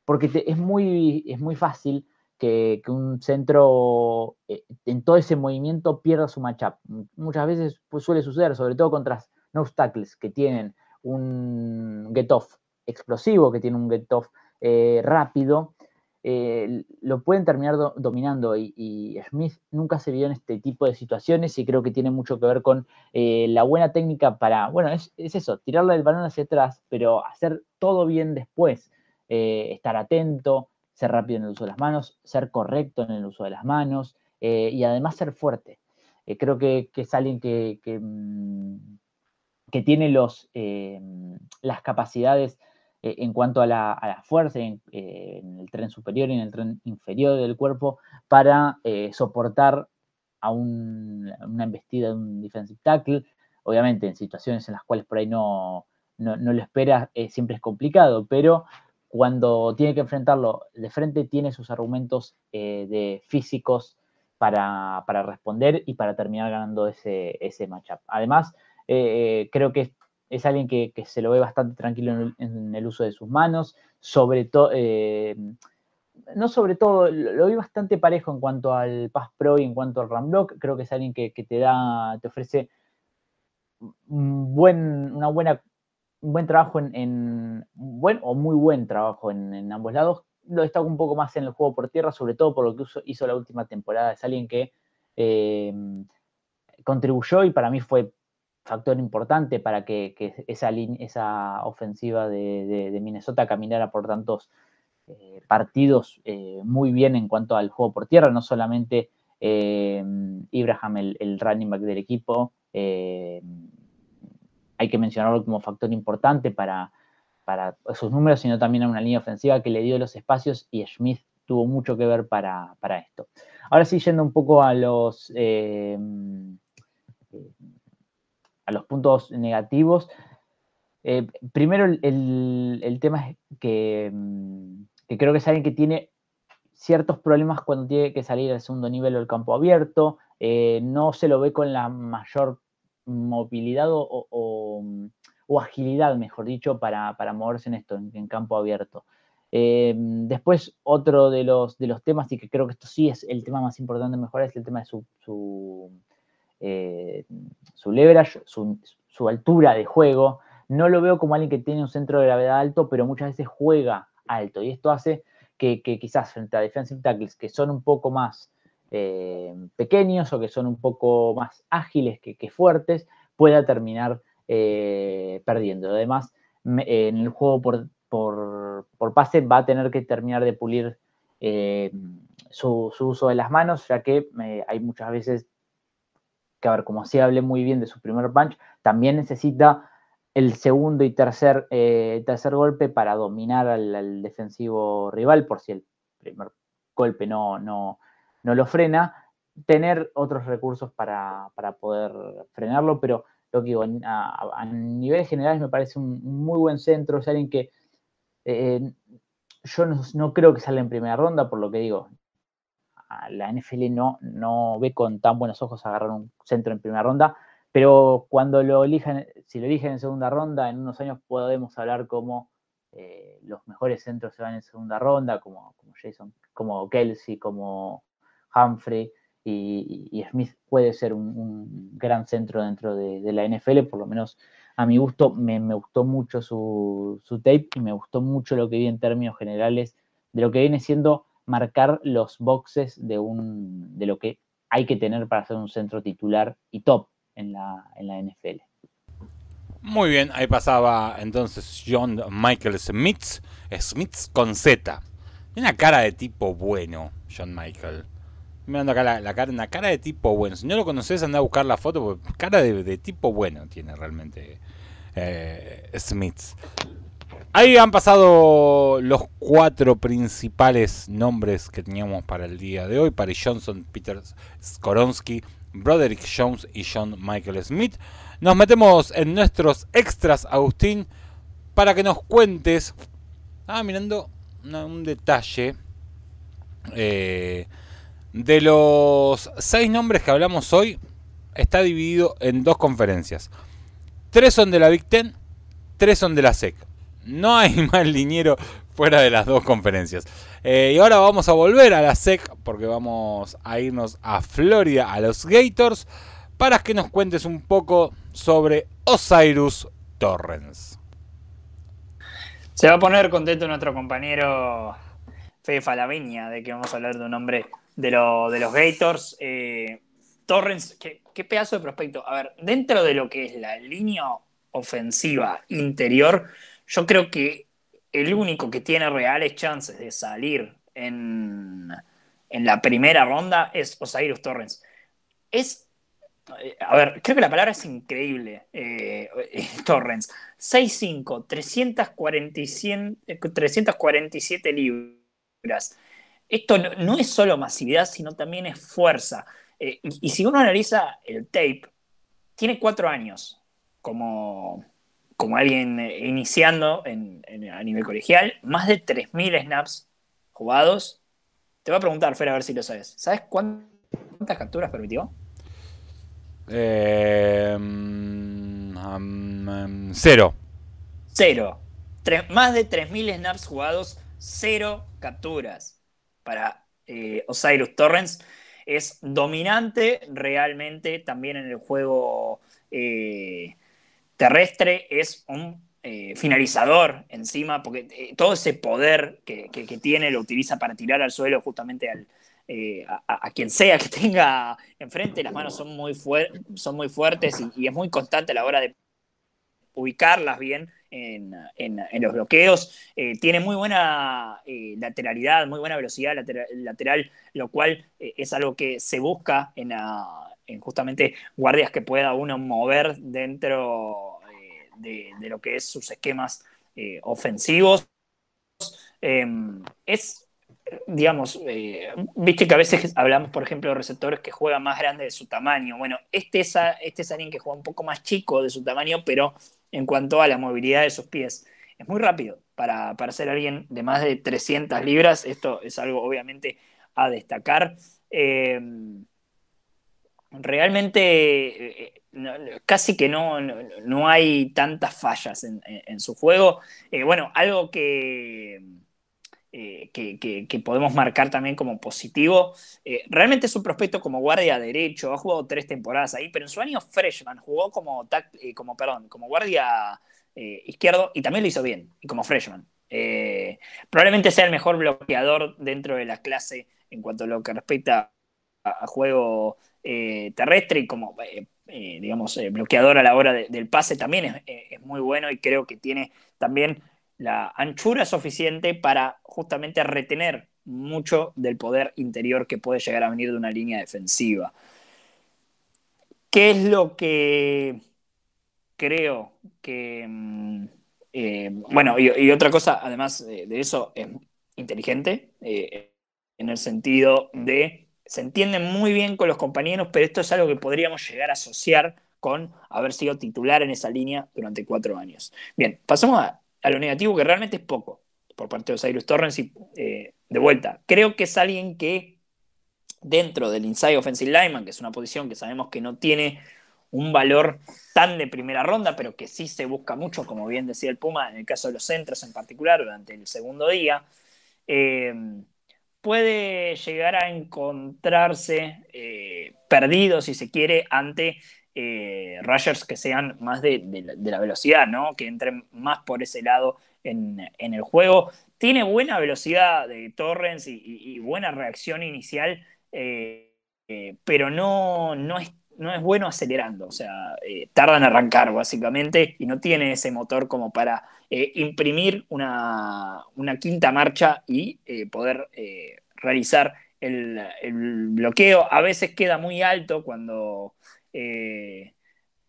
Porque es, muy, es muy fácil que, un centro eh, en todo ese movimiento pierda su matchup. Muchas veces pues, suele suceder, sobre todo contra no obstacles que tienen un get off explosivo, que tiene un get off eh, rápido, eh, lo pueden terminar dominando y, Smith nunca se vio en este tipo de situaciones y creo que tiene mucho que ver con eh, la buena técnica para, bueno, es, eso, tirarle el balón hacia atrás, pero hacer todo bien después, estar atento, ser rápido en el uso de las manos, ser correcto en el uso de las manos y además ser fuerte. creo que, es alguien que, que, mm, tiene los, las capacidades eh, en cuanto a la, fuerza eh, en, el tren superior y en el tren inferior del cuerpo para eh, soportar a una embestida de un defensive tackle. Obviamente, en situaciones en las cuales por ahí no, no, lo esperas, siempre es complicado, pero cuando tiene que enfrentarlo de frente, tiene sus argumentos de físicos para, responder y para terminar ganando ese, ese matchup. Además, creo que es alguien que, se lo ve bastante tranquilo en, el uso de sus manos, sobre todo, eh, no sobre todo, lo, vi bastante parejo en cuanto al Pass Pro y en cuanto al Ramlock. creo que es alguien que, te da, te ofrece un buen, una buena, un buen trabajo en, en buen o muy buen trabajo en, ambos lados, lo destaco un poco más en el juego por tierra, sobre todo por lo que hizo la última temporada, es alguien que... Eh, contribuyó y para mí fue factor importante para que, esa, esa ofensiva de, Minnesota caminara por tantos eh, partidos eh, muy bien en cuanto al juego por tierra, no solamente eh, Ibrahim, el, running back del equipo, hay que mencionarlo como factor importante para, sus números, sino también a una línea ofensiva que le dio los espacios y Smith tuvo mucho que ver para, para esto. Ahora sí, yendo un poco a los a los puntos negativos. Eh, primero, el, el, tema es mm, que, creo que es alguien que tiene ciertos problemas cuando tiene que salir al segundo nivel o el campo abierto. Eh, no se lo ve con la mayor movilidad o, mm, agilidad, mejor dicho, para, moverse en esto, en, campo abierto. Eh, después, otro de los, de los temas, y que creo que esto sí es el tema más importante de mejorar, es el tema de su eh, su leverage, su, altura de juego. No lo veo como alguien que tiene un centro de gravedad alto, pero muchas veces juega alto. Y esto hace que, quizás frente a defensive tackles que son un poco más eh, pequeños o que son un poco más ágiles que, fuertes, pueda terminar eh, perdiendo. Además, en el juego por, por, pase va a tener que terminar de pulir su, uso de las manos, ya que hay muchas veces que a ver, como se hable muy bien de su primer punch, también necesita el segundo y tercer, eh, tercer golpe para dominar al, defensivo rival, por si el primer golpe no, no, no lo frena, tener otros recursos para, poder frenarlo, pero lo que digo, a, niveles generales me parece un muy buen centro, es alguien que eh, yo no, no, creo que salga en primera ronda, por lo que digo, la NFL no, ve con tan buenos ojos agarrar un centro en primera ronda, pero cuando lo eligen, si lo eligen en segunda ronda, en unos años podemos hablar como eh, los mejores centros se van en segunda ronda, como, Jason, como Kelsey, como Humphrey, y, Smith puede ser un, gran centro dentro de, la NFL, por lo menos a mi gusto, me, me gustó mucho su, su tape y me gustó mucho lo que vi en términos generales de lo que viene siendo marcar los boxes de, un, de lo que hay que tener para ser un centro titular y top en la, en la NFL. Muy bien, ahí pasaba entonces John Michael Smith, Smith con Z. Una cara de tipo bueno, John Michael. Mirando acá la, cara, una cara de tipo bueno. Si no lo conoces, anda a buscar la foto, porque cara de, de tipo bueno tiene realmente eh, Smith. Ahí han pasado los cuatro principales nombres que teníamos para el día de hoy. Paris Johnson, Peter Skoronsky, Broderick Jones y John Michael Smith. Nos metemos en nuestros extras, Agustín, para que nos cuentes... Ah, mirando un detalle. Eh, de los seis nombres que hablamos hoy, está dividido en dos conferencias. Tres son de la Big Ten, tres son de la SEC. No hay más dinero fuera de las dos conferencias. Eh, y ahora vamos a volver a la SEC porque vamos a irnos a Florida, a los Gators, para que nos cuentes un poco sobre Osiris Torrens. Se va a poner contento nuestro compañero Fefa Lavinia de que vamos a hablar de un hombre de, de los Gators. Eh, Torrens, qué pedazo de prospecto. A ver, dentro de lo que es la línea ofensiva interior, yo creo que el único que tiene reales chances de salir en, la primera ronda es Osiris Torrens. Es, eh, a ver, creo que la palabra es increíble, eh, Torrens. 6'5, 347 libras. Esto no, es solo masividad, sino también es fuerza. Eh, y, y si uno analiza el tape, tiene cuatro años como, como alguien eh, iniciando en, a nivel colegial, más de 3.000 snaps jugados. Te voy a preguntar, Fer, a ver si lo sabes. ¿Sabes cuántas, capturas permitió? Eh, cero. Cero. más de 3.000 snaps jugados, cero capturas para eh, Osiris Torrens. Es dominante realmente también en el juego terrestre es un eh, finalizador encima, porque eh, todo ese poder que, tiene lo utiliza para tirar al suelo justamente eh, a, quien sea que tenga enfrente. Las manos son muy, son muy fuertes y, es muy constante a la hora de ubicarlas bien en, los bloqueos. tiene muy buena lateralidad, muy buena velocidad lateral, lateral lo cual es algo que se busca en la justamente guardias que pueda uno mover dentro eh, de, lo que es sus esquemas eh, ofensivos. Em, es, digamos, eh, viste que a veces hablamos, por ejemplo, de receptores que juegan más grande de su tamaño. Bueno, este es, este es alguien que juega un poco más chico de su tamaño, pero en cuanto a la movilidad de sus pies, es muy rápido. Para, para, ser alguien de más de 300 libras. Esto es algo obviamente a destacar. Em, realmente eh, eh, casi que no, no, hay tantas fallas en, su juego. Eh, bueno, algo que, que, podemos marcar también como positivo, realmente es un prospecto como guardia derecho, ha jugado tres temporadas ahí, pero en su año freshman jugó como, como, perdón, como guardia izquierdo y también lo hizo bien, como freshman. probablemente sea el mejor bloqueador dentro de la clase en cuanto a lo que respecta a juego eh, terrestre y como, eh, eh, digamos, bloqueador a la hora del pase también es, muy bueno y creo que tiene también la anchura suficiente para justamente retener mucho del poder interior que puede llegar a venir de una línea defensiva. ¿Qué es lo que creo que... Mm, bueno, y, otra cosa, además de eso, es inteligente, en el sentido de se entiende muy bien con los compañeros, pero esto es algo que podríamos llegar a asociar con haber sido titular en esa línea durante cuatro años. Bien, pasamos a, lo negativo, que realmente es poco por parte de Osiris Torrens y eh, de vuelta. Creo que es alguien que dentro del inside offensive lineman, que es una posición que sabemos que no tiene un valor tan de primera ronda, pero que sí se busca mucho, como bien decía el Puma, en el caso de los centros en particular, durante el segundo día. Eh, puede llegar a encontrarse eh, perdido, si se quiere, ante eh, rushers que sean más de, la velocidad, ¿no? Que entren más por ese lado en, el juego. Tiene buena velocidad de Torrens y, buena reacción inicial, eh, pero no, no es no es bueno acelerando, o sea, eh, tardan en arrancar básicamente y no tiene ese motor como para eh, imprimir una, quinta marcha y eh, poder realizar el, bloqueo. A veces queda muy alto cuando,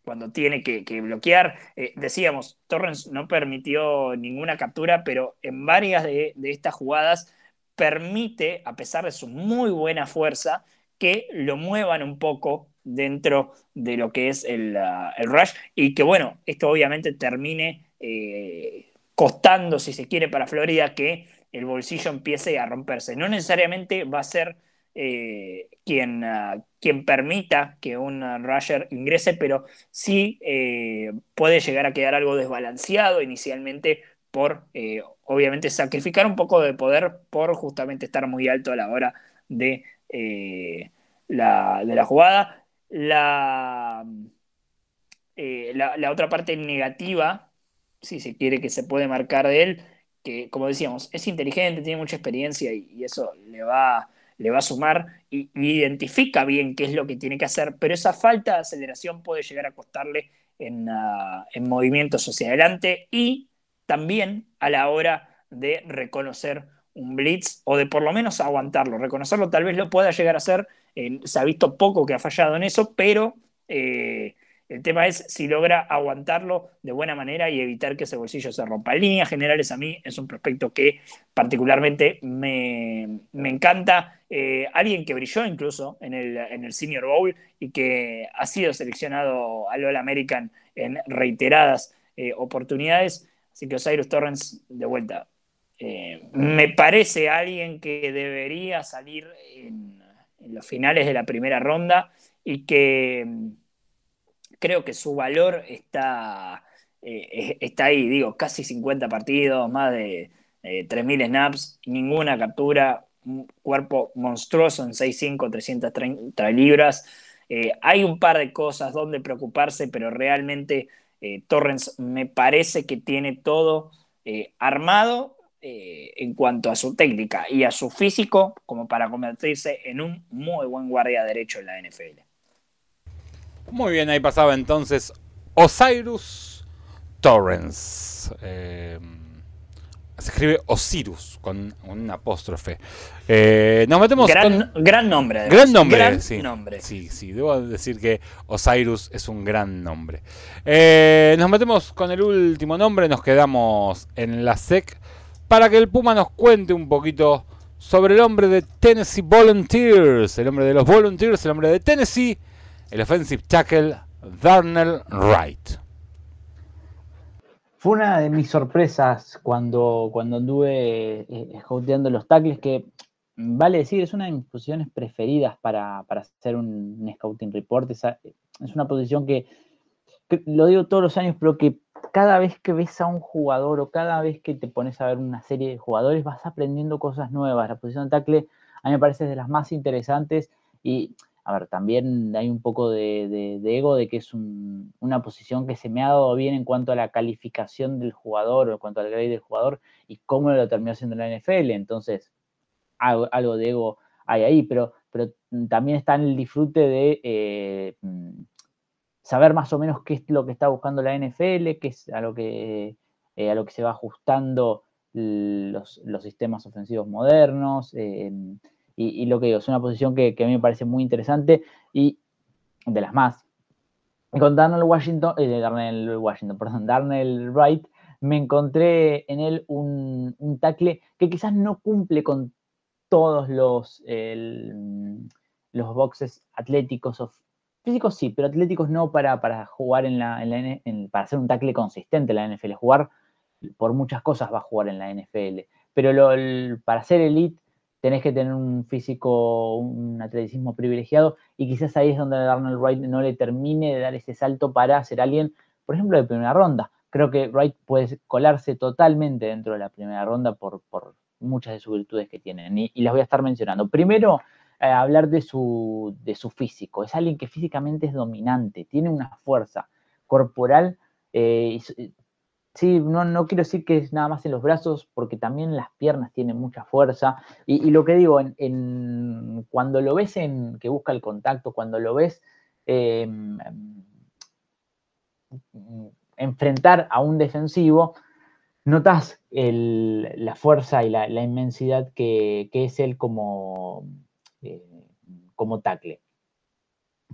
cuando tiene que, bloquear. decíamos, Torrens no permitió ninguna captura, pero en varias de estas jugadas permite, a pesar de su muy buena fuerza, que lo muevan un poco dentro de lo que es ah, el, Rush y que bueno, esto obviamente termine eh, costando, si se quiere, para Florida que el bolsillo empiece a romperse. No necesariamente va a ser eh, quien, ah, quien permita que un ah, rusher ingrese, pero sí eh, puede llegar a quedar algo desbalanceado inicialmente por, obviamente, sacrificar un poco de poder por justamente estar muy alto a la hora de, de la jugada. Eh, la, otra parte negativa, si se quiere, que se puede marcar de él, que como decíamos, es inteligente, tiene mucha experiencia y, eso le va, a sumar y, identifica bien qué es lo que tiene que hacer, pero esa falta de aceleración puede llegar a costarle en, ah, en movimientos hacia adelante y también a la hora de reconocer un blitz o de por lo menos aguantarlo. Reconocerlo tal vez lo pueda llegar a hacer se ha visto poco que ha fallado en eso, pero eh, el tema es si logra aguantarlo de buena manera y evitar que ese bolsillo se rompa. En líneas generales, a mí es un prospecto que particularmente me, encanta. Eh, alguien que brilló incluso en el, Senior Bowl y que ha sido seleccionado al All American en reiteradas eh, oportunidades. Así que Osiris Torrens, de vuelta, me parece alguien que debería salir en, en los finales de la primera ronda y que mm, creo que su valor está, eh, está ahí, digo, casi 50 partidos, más de 3.000 eh, snaps, ninguna captura, un cuerpo monstruoso en 6'5, 330 libras. Eh, hay un par de cosas donde preocuparse, pero realmente Torrens me parece que tiene todo armado eh, en cuanto a su técnica y a su físico como para convertirse en un muy buen guardia derecho en la NFL. Muy bien, ahí pasaba entonces Osiris Torrens. Eh, se escribe Osiris con un apóstrofe. Eh, nos metemos gran, gran nombre. Gran nombre. sí, Sí, debo decir que Osiris es un gran nombre. nos metemos con el último nombre, nos quedamos en la SEC para que el Puma nos cuente un poquito sobre el hombre de Tennessee Volunteers, el hombre de los Volunteers, el hombre de Tennessee, el offensive tackle Darnell Wright. Fue una de mis sorpresas cuando, cuando anduve escoteando eh, los tackles, que vale decir, es una de mis posiciones preferidas para, para hacer un, scouting report. Es, una posición que, lo digo todos los años, pero que cada vez que ves a un jugador o cada vez que te pones a ver una serie de jugadores vas aprendiendo cosas nuevas. La posición de tackle a mí me parece de las más interesantes y, a ver, también hay un poco de, ego de que es una posición que se me ha dado bien en cuanto a la calificación del jugador o en cuanto al grade del jugador y cómo lo terminó haciendo la NFL. Entonces, algo, de ego hay ahí, pero, pero también está en el disfrute de... Eh, mm, saber más o menos qué es lo que está buscando la NFL, qué es a lo que, eh, a lo que se va ajustando los, sistemas ofensivos modernos. Em, y, lo que digo, es una posición que, a mí me parece muy interesante y de las más. Con Darnell Washington, eh, Darnell Washington, perdón, Darnell Wright, me encontré en él un, un tackle que quizás no cumple con todos los, los boxes atléticos Físicos sí, pero Atléticos no para, para jugar en la, en para hacer un tackle consistente en la NFL. Jugar por muchas cosas va a jugar en la NFL. Pero lo, para ser elite tenés que tener un físico, un atleticismo privilegiado y quizás ahí es donde Darnell Wright no le termine de dar ese salto para ser alguien, por ejemplo, de primera ronda. Creo que Wright puede colarse totalmente dentro de la primera ronda por, por muchas de sus virtudes que tiene. y las voy a estar mencionando. Primero, eh, hablar de su, físico. Es alguien que físicamente es dominante, tiene una fuerza corporal. Eh, eh, sí, no, no, quiero decir que es nada más en los brazos, porque también las piernas tienen mucha fuerza. Y, lo que digo, cuando lo ves en que busca el contacto, cuando lo ves em, em, enfrentar a un defensivo, notas la fuerza y la, inmensidad que es él como, eh, como tackle.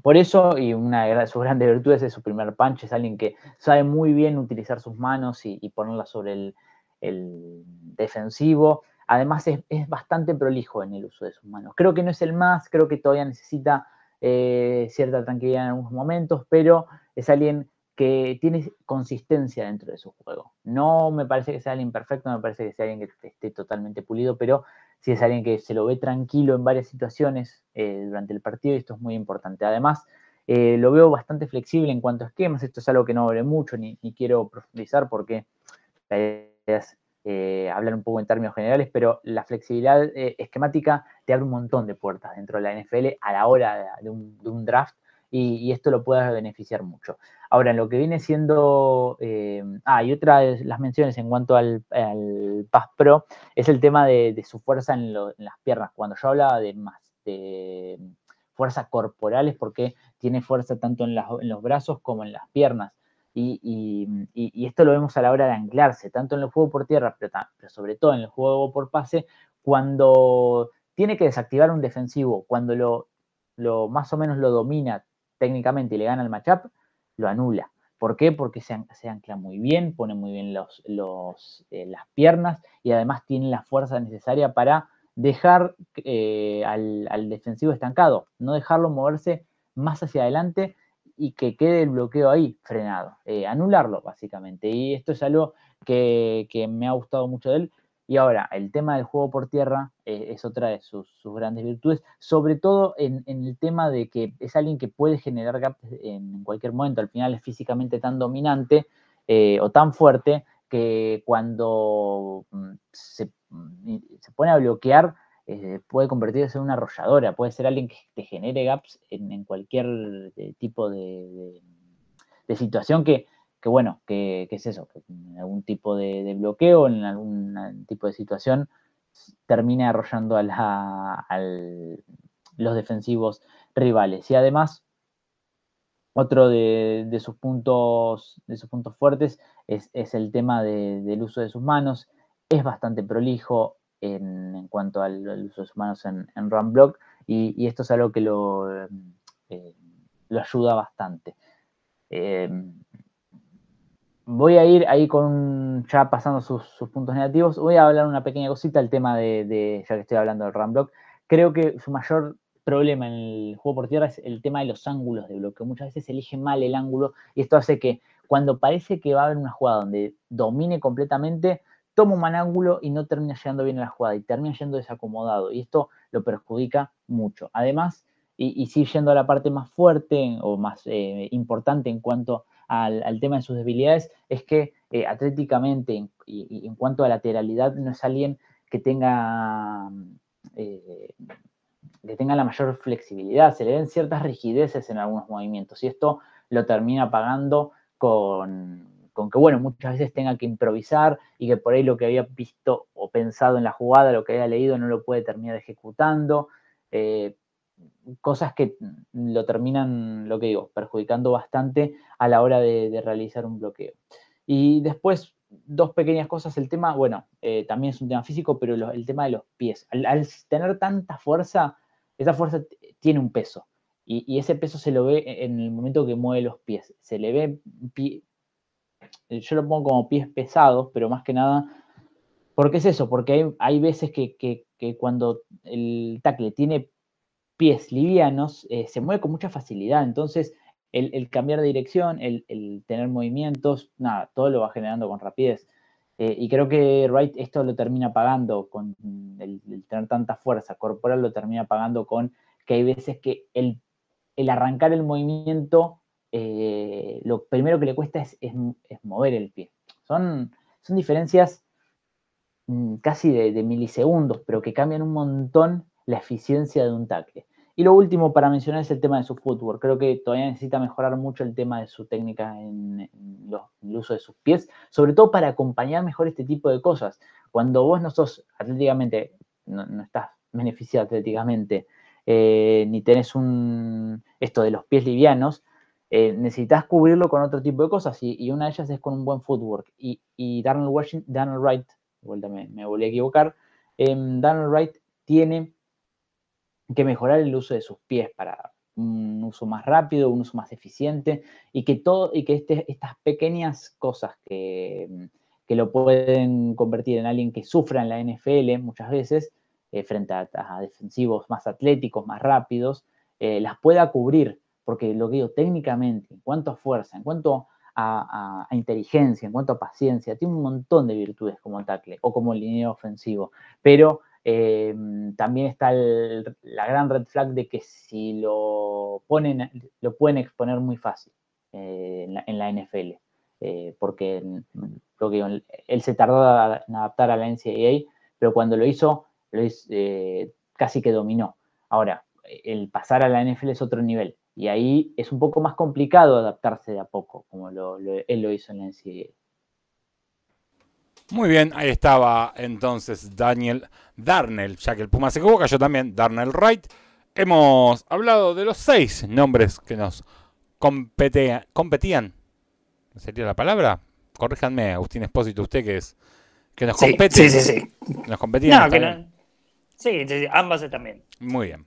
Por eso, y una de sus grandes virtudes es su primer punch, es alguien que sabe muy bien utilizar sus manos y, ponerlas sobre el, defensivo. Además, es, bastante prolijo en el uso de sus manos. Creo que no es el más, creo que todavía necesita eh, cierta tranquilidad en algunos momentos, pero es alguien que tiene consistencia dentro de su juego. No me parece que sea alguien perfecto, me parece que sea alguien que esté totalmente pulido, pero si es alguien que se lo ve tranquilo en varias situaciones eh, durante el partido, y esto es muy importante. Además, eh, lo veo bastante flexible en cuanto a esquemas, esto es algo que no hablé mucho ni, quiero profundizar porque la idea es eh, hablar un poco en términos generales, pero la flexibilidad esquemática te abre un montón de puertas dentro de la NFL a la hora de un, draft y, esto lo pueda beneficiar mucho. Ahora, lo que viene siendo, eh, ah, y otra de las menciones en cuanto al, al Paz Pro, es el tema de, su fuerza en, las piernas. Cuando yo hablaba de más, de fuerza corporales, porque tiene fuerza tanto en, los brazos como en las piernas. Y, esto lo vemos a la hora de anclarse, tanto en el juego por tierra, pero, sobre todo en el juego por pase, cuando tiene que desactivar un defensivo, cuando lo, lo más o menos lo domina, técnicamente le gana el matchup, lo anula. ¿Por qué? Porque se, ancla muy bien, pone muy bien los, eh, las piernas y además tiene la fuerza necesaria para dejar eh, al, defensivo estancado, no dejarlo moverse más hacia adelante y que quede el bloqueo ahí frenado, eh, anularlo básicamente. Y esto es algo que, que, me ha gustado mucho de él, y ahora, el tema del juego por tierra eh, es otra de sus, grandes virtudes, sobre todo en, el tema de que es alguien que puede generar gaps en, cualquier momento. Al final es físicamente tan dominante eh, o tan fuerte que cuando mm, mm, se, pone a bloquear eh, puede convertirse en una arrolladora, puede ser alguien que te genere gaps en, cualquier tipo de situación que que bueno, que, es eso, que en algún tipo de, bloqueo, en algún tipo de situación, termina arrollando a, la, los defensivos rivales. Y además, otro de, sus, puntos, de sus puntos fuertes es, el tema del uso de sus manos. Es bastante prolijo en, cuanto al, uso de sus manos en, en run block y, esto es algo que lo, em, eh, lo ayuda bastante. Em, voy a ir ahí con, ya pasando sus, puntos negativos, voy a hablar una pequeña cosita al tema de, ya que estoy hablando del run block. Creo que su mayor problema en el juego por tierra es el tema de los ángulos de bloqueo. Muchas veces elige mal el ángulo y esto hace que cuando parece que va a haber una jugada donde domine completamente, toma un mal ángulo y no termina llegando bien a la jugada y termina yendo desacomodado y esto lo perjudica mucho. Además, y, y siendo a la parte más fuerte o más eh, importante en cuanto al, tema de sus debilidades es que eh, atléticamente y, en cuanto a lateralidad no es alguien que tenga, eh, que tenga la mayor flexibilidad, se le den ciertas rigideces en algunos movimientos y esto lo termina pagando con, que, bueno, muchas veces tenga que improvisar y que por ahí lo que había visto o pensado en la jugada, lo que había leído, no lo puede terminar ejecutando. Eh, cosas que lo terminan, lo que digo, perjudicando bastante a la hora de, realizar un bloqueo. Y después, dos pequeñas cosas, el tema, bueno, eh, también es un tema físico, pero el tema de los pies. Al, tener tanta fuerza, esa fuerza tiene un peso. Y, ese peso se lo ve e, en el momento que mueve los pies. Se le ve, yo lo pongo como pies pesados, pero más que nada, porque es eso? Porque hay, veces que, que cuando el tackle tiene pies livianos, eh, se mueve con mucha facilidad. Entonces, el, cambiar de dirección, el, tener movimientos, nada, todo lo va generando con rapidez. Eh, y creo que Wright esto lo termina pagando con el, tener tanta fuerza corporal, lo termina pagando con que hay veces que el, arrancar el movimiento, eh, lo primero que le cuesta es, es, mover el pie. Son, son diferencias mm, casi de, de, milisegundos, pero que cambian un montón la eficiencia de un tackle. Y lo último para mencionar es el tema de su footwork, Creo que todavía necesita mejorar mucho el tema de su técnica en, el uso de sus pies, sobre todo para acompañar mejor este tipo de cosas. Cuando vos no sos atléticamente, no, estás beneficiado atléticamente, eh, ni tenés un, esto de los pies livianos, eh, necesitas cubrirlo con otro tipo de cosas y, una de ellas es con un buen footwork. Y, y Darnell, Washington, Darnell Wright, vuelta me, me volví a equivocar, eh, em, Darnell Wright tiene que mejorar el uso de sus pies para un uso más rápido, un uso más eficiente y que, todo, y que este, estas pequeñas cosas mm, que, lo pueden convertir en alguien que sufra en la NFL muchas veces, eh, frente a, defensivos más atléticos, más rápidos, eh, las pueda cubrir, porque lo que digo técnicamente, en cuanto a fuerza, en cuanto a, inteligencia, en cuanto a paciencia, tiene un montón de virtudes como tackle o como línea ofensivo, pero Em, también está la gran red flag de que si lo ponen, lo pueden exponer muy fácil eh, en, la, NFL, eh, porque él se tardó en adaptar a la NCAA, pero cuando lo hizo, eh, casi que dominó. Ahora, el pasar a la NFL es otro nivel, y ahí es un poco más complicado adaptarse de a poco, como lo, él lo hizo en la NCAA. Muy bien, ahí estaba entonces Daniel Darnell, ya que el Puma se equivoca, yo también, Darnell Wright. Hemos hablado de los seis nombres que nos competían. ¿Sería la palabra? Corríjanme, Agustín Espósito, usted que es. Que nos compete. Sí, sí, sí. Nos competían. No, Sí, sí, ambas también. Muy bien.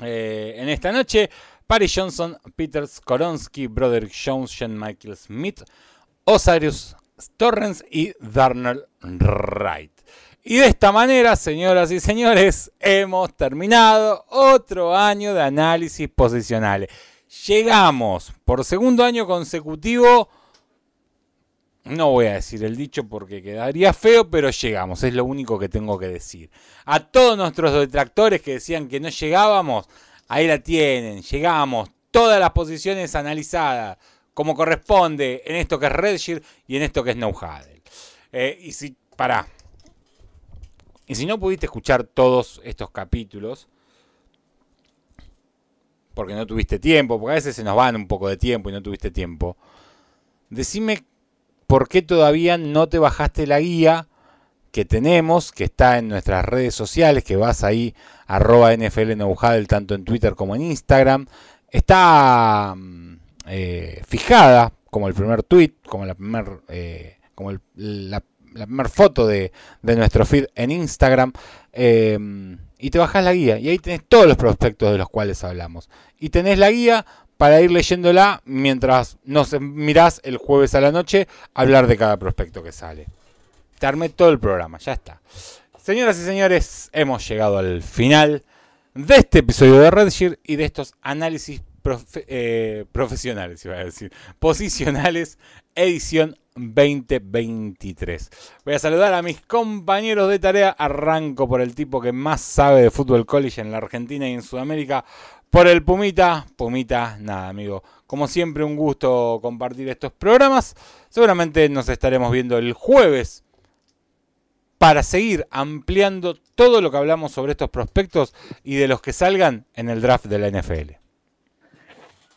Eh, en esta noche, Paris Johnson, Peter Skoronsky, Broderick Jones, Sean Michael Smith, Osiris Torrens y Darnell Wright. Y de esta manera, señoras y señores, hemos terminado otro año de análisis posicional Llegamos por segundo año consecutivo. No voy a decir el dicho porque quedaría feo, pero llegamos, es lo único que tengo que decir. A todos nuestros detractores que decían que no llegábamos, ahí la tienen, llegamos, todas las posiciones analizadas, como corresponde en esto que es Redshirt y en esto que es NoHuddle. Eh, y si, pará. Y si no pudiste escuchar todos estos capítulos, porque no tuviste tiempo, porque a veces se nos van un poco de tiempo y no tuviste tiempo, decime por qué todavía no te bajaste la guía que tenemos, que está en nuestras redes sociales, que vas ahí, arroba NFL tanto en Twitter como en Instagram. Está mm, eh, fijada, como el primer tweet, como la primera eh, como la, primer foto de, nuestro feed en Instagram. Em, y te bajas la guía. Y ahí tenés todos los prospectos de los cuales hablamos. Y tenés la guía para ir leyéndola mientras nos em, mirás el jueves a la noche hablar de cada prospecto que sale. Te armé todo el programa, ya está. Señoras y señores, hemos llegado al final de este episodio de Redshirt y de estos análisis eh, profesionales, iba a decir, posicionales, edición 2023. Voy a saludar a mis compañeros de tarea. Arranco por el tipo que más sabe de fútbol college en la Argentina y en Sudamérica, por el Pumita. Pumita, nada, amigo. Como siempre, un gusto compartir estos programas. Seguramente nos estaremos viendo el jueves para seguir ampliando todo lo que hablamos sobre estos prospectos y de los que salgan en el draft de la NFL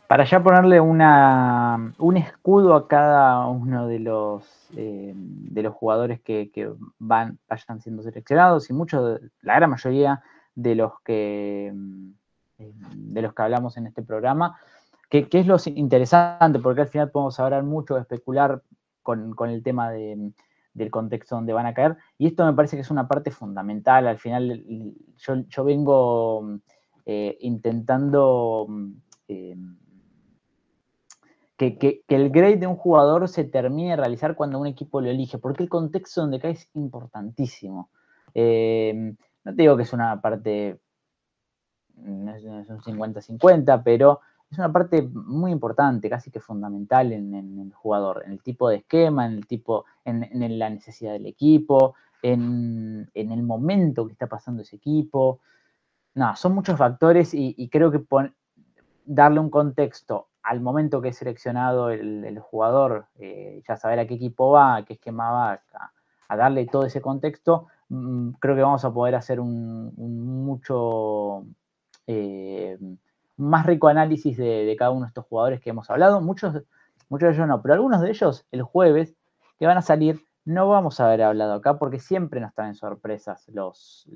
para ya ponerle un escudo a cada uno de los, eh, de los jugadores que, van, vayan siendo seleccionados y la gran mayoría de los que, mm, de los que hablamos en este programa, que, es lo interesante, porque al final podemos hablar mucho, especular con, el tema del contexto donde van a caer, y esto me parece que es una parte fundamental, al final yo, vengo eh, intentando... Mm, eh, que, el grade de un jugador se termine de realizar cuando un equipo lo elige, porque el contexto donde cae es importantísimo. Em, no te digo que es una parte, no es, un 50-50, pero es una parte muy importante, casi que fundamental en, el jugador, en el tipo de esquema, en el tipo, en, la necesidad del equipo, en, el momento que está pasando ese equipo. No, son muchos factores y, creo que darle un contexto al momento que he seleccionado el, jugador, eh, ya saber a qué equipo va, a qué esquema va, a, darle todo ese contexto, mm, creo que vamos a poder hacer un, mucho eh, más rico análisis de, cada uno de estos jugadores que hemos hablado. Muchos, muchos de ellos no, pero algunos de ellos el jueves que van a salir no vamos a haber hablado acá porque siempre nos traen sorpresas los,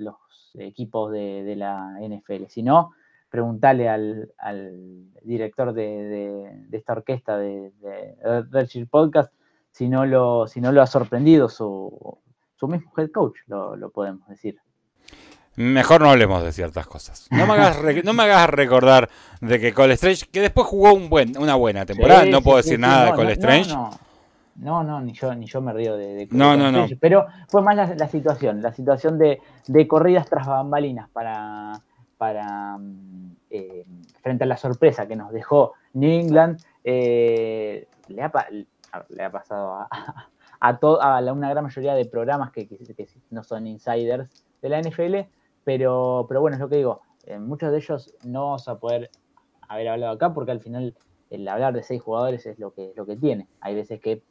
equipos de, de la NFL, sino preguntarle al, director de, esta orquesta de, de Podcast si no lo, si no lo ha sorprendido su, su mismo head coach, lo, podemos decir. Mejor no hablemos de ciertas cosas. No me hagas, no me hagas recordar de que Cole Strange, que después jugó un buen, una buena temporada, no puedo decir nada de Cole Strange. No, no, ni yo, ni yo me río de, de no, no, Pero fue más la, situación, la situación de, de, corridas tras bambalinas para, para mm, eh, frente a la sorpresa que nos dejó New England, eh, le, ha, pasado a, una gran mayoría de programas que, no son insiders de la NFL, pero, pero bueno, es lo que digo, eh, muchos de ellos no vas a poder haber hablado acá porque al final el hablar de seis jugadores es lo que, lo que tiene. Hay veces que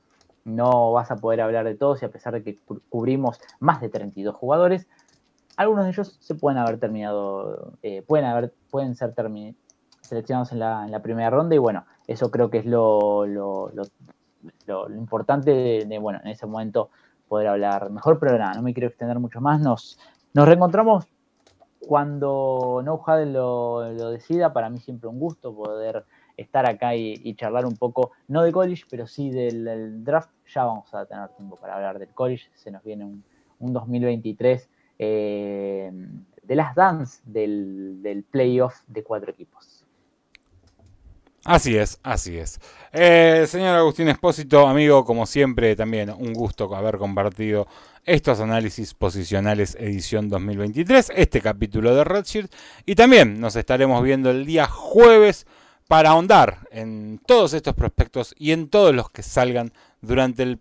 no vas a poder hablar de todos y a pesar de que cubrimos más de 32 jugadores, algunos de ellos se pueden haber terminado, eh, pueden, haber, pueden ser seleccionados en la, primera ronda y bueno, eso creo que es lo, importante de, bueno, en ese momento poder hablar mejor, pero nada, no me quiero extender mucho más, nos, reencontramos cuando No lo, decida, para mí siempre un gusto poder estar acá y, charlar un poco, no de college, pero sí del, draft. Ya vamos a tener tiempo para hablar del college, se nos viene un 2023 eh, de las dance del, playoff de cuatro equipos. Así es, así es. Eh, señor Agustín Espósito, amigo, como siempre, también un gusto haber compartido estos análisis posicionales edición 2023, este capítulo de Redshift Y también nos estaremos viendo el día jueves para ahondar en todos estos prospectos y en todos los que salgan durante, el,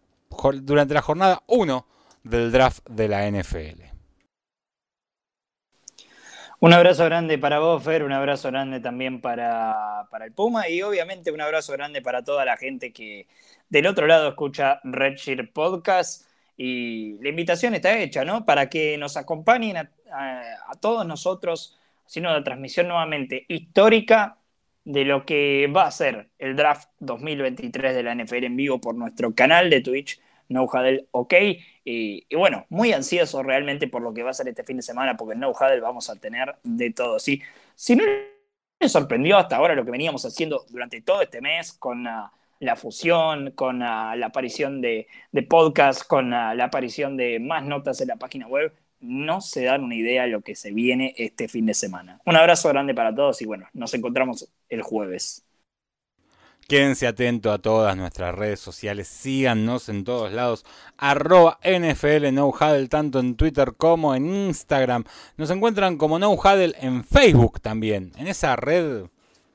durante la jornada 1 del draft de la NFL. Un abrazo grande para vos, Fer, un abrazo grande también para, para el Puma y obviamente un abrazo grande para toda la gente que del otro lado escucha Redshirt Podcast. Y la invitación está hecha, ¿no? Para que nos acompañen a, todos nosotros, sino la transmisión nuevamente histórica de lo que va a ser el draft 2023 de la NFL en vivo por nuestro canal de Twitch no OK. Y, bueno, muy ansioso realmente por lo que va a ser este fin de semana, porque en No vamos a tener de todo. Si no me sorprendió hasta ahora lo que veníamos haciendo durante todo este mes con ah, la fusión, con ah, la aparición de, podcasts, podcast, con ah, la aparición de más notas en la página web, no se dan una idea de lo que se viene este fin de semana. Un abrazo grande para todos y bueno, nos encontramos el jueves. Quédense atentos a todas nuestras redes sociales, síganos en todos lados, arroba NFL no tanto en Twitter como en Instagram. Nos encuentran como No en Facebook también, en esa red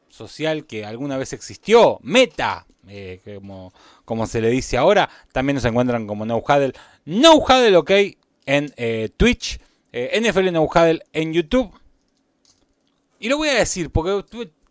social que alguna vez existió, Meta, eh, como, se le dice ahora. También nos encuentran como No Huddle, OK en eh, Twitch, eh, NFL No en YouTube. Y lo voy a decir porque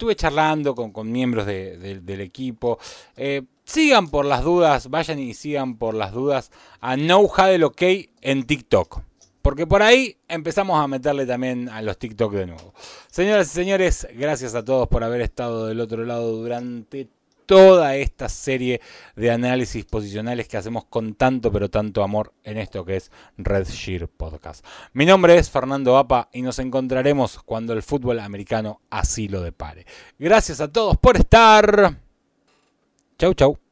estuve charlando con, con miembros del equipo. Eh, sigan por las dudas, vayan y sigan por las dudas a No del OK en TikTok. Porque por ahí empezamos a meterle también a los TikTok de nuevo. Señoras y señores, gracias a todos por haber estado del otro lado durante todo toda esta serie de análisis posicionales que hacemos con tanto pero tanto amor en esto que es Red Sheer Podcast. Mi nombre es Fernando Apa y nos encontraremos cuando el fútbol americano así lo depare. Gracias a todos por estar. Chau, chau.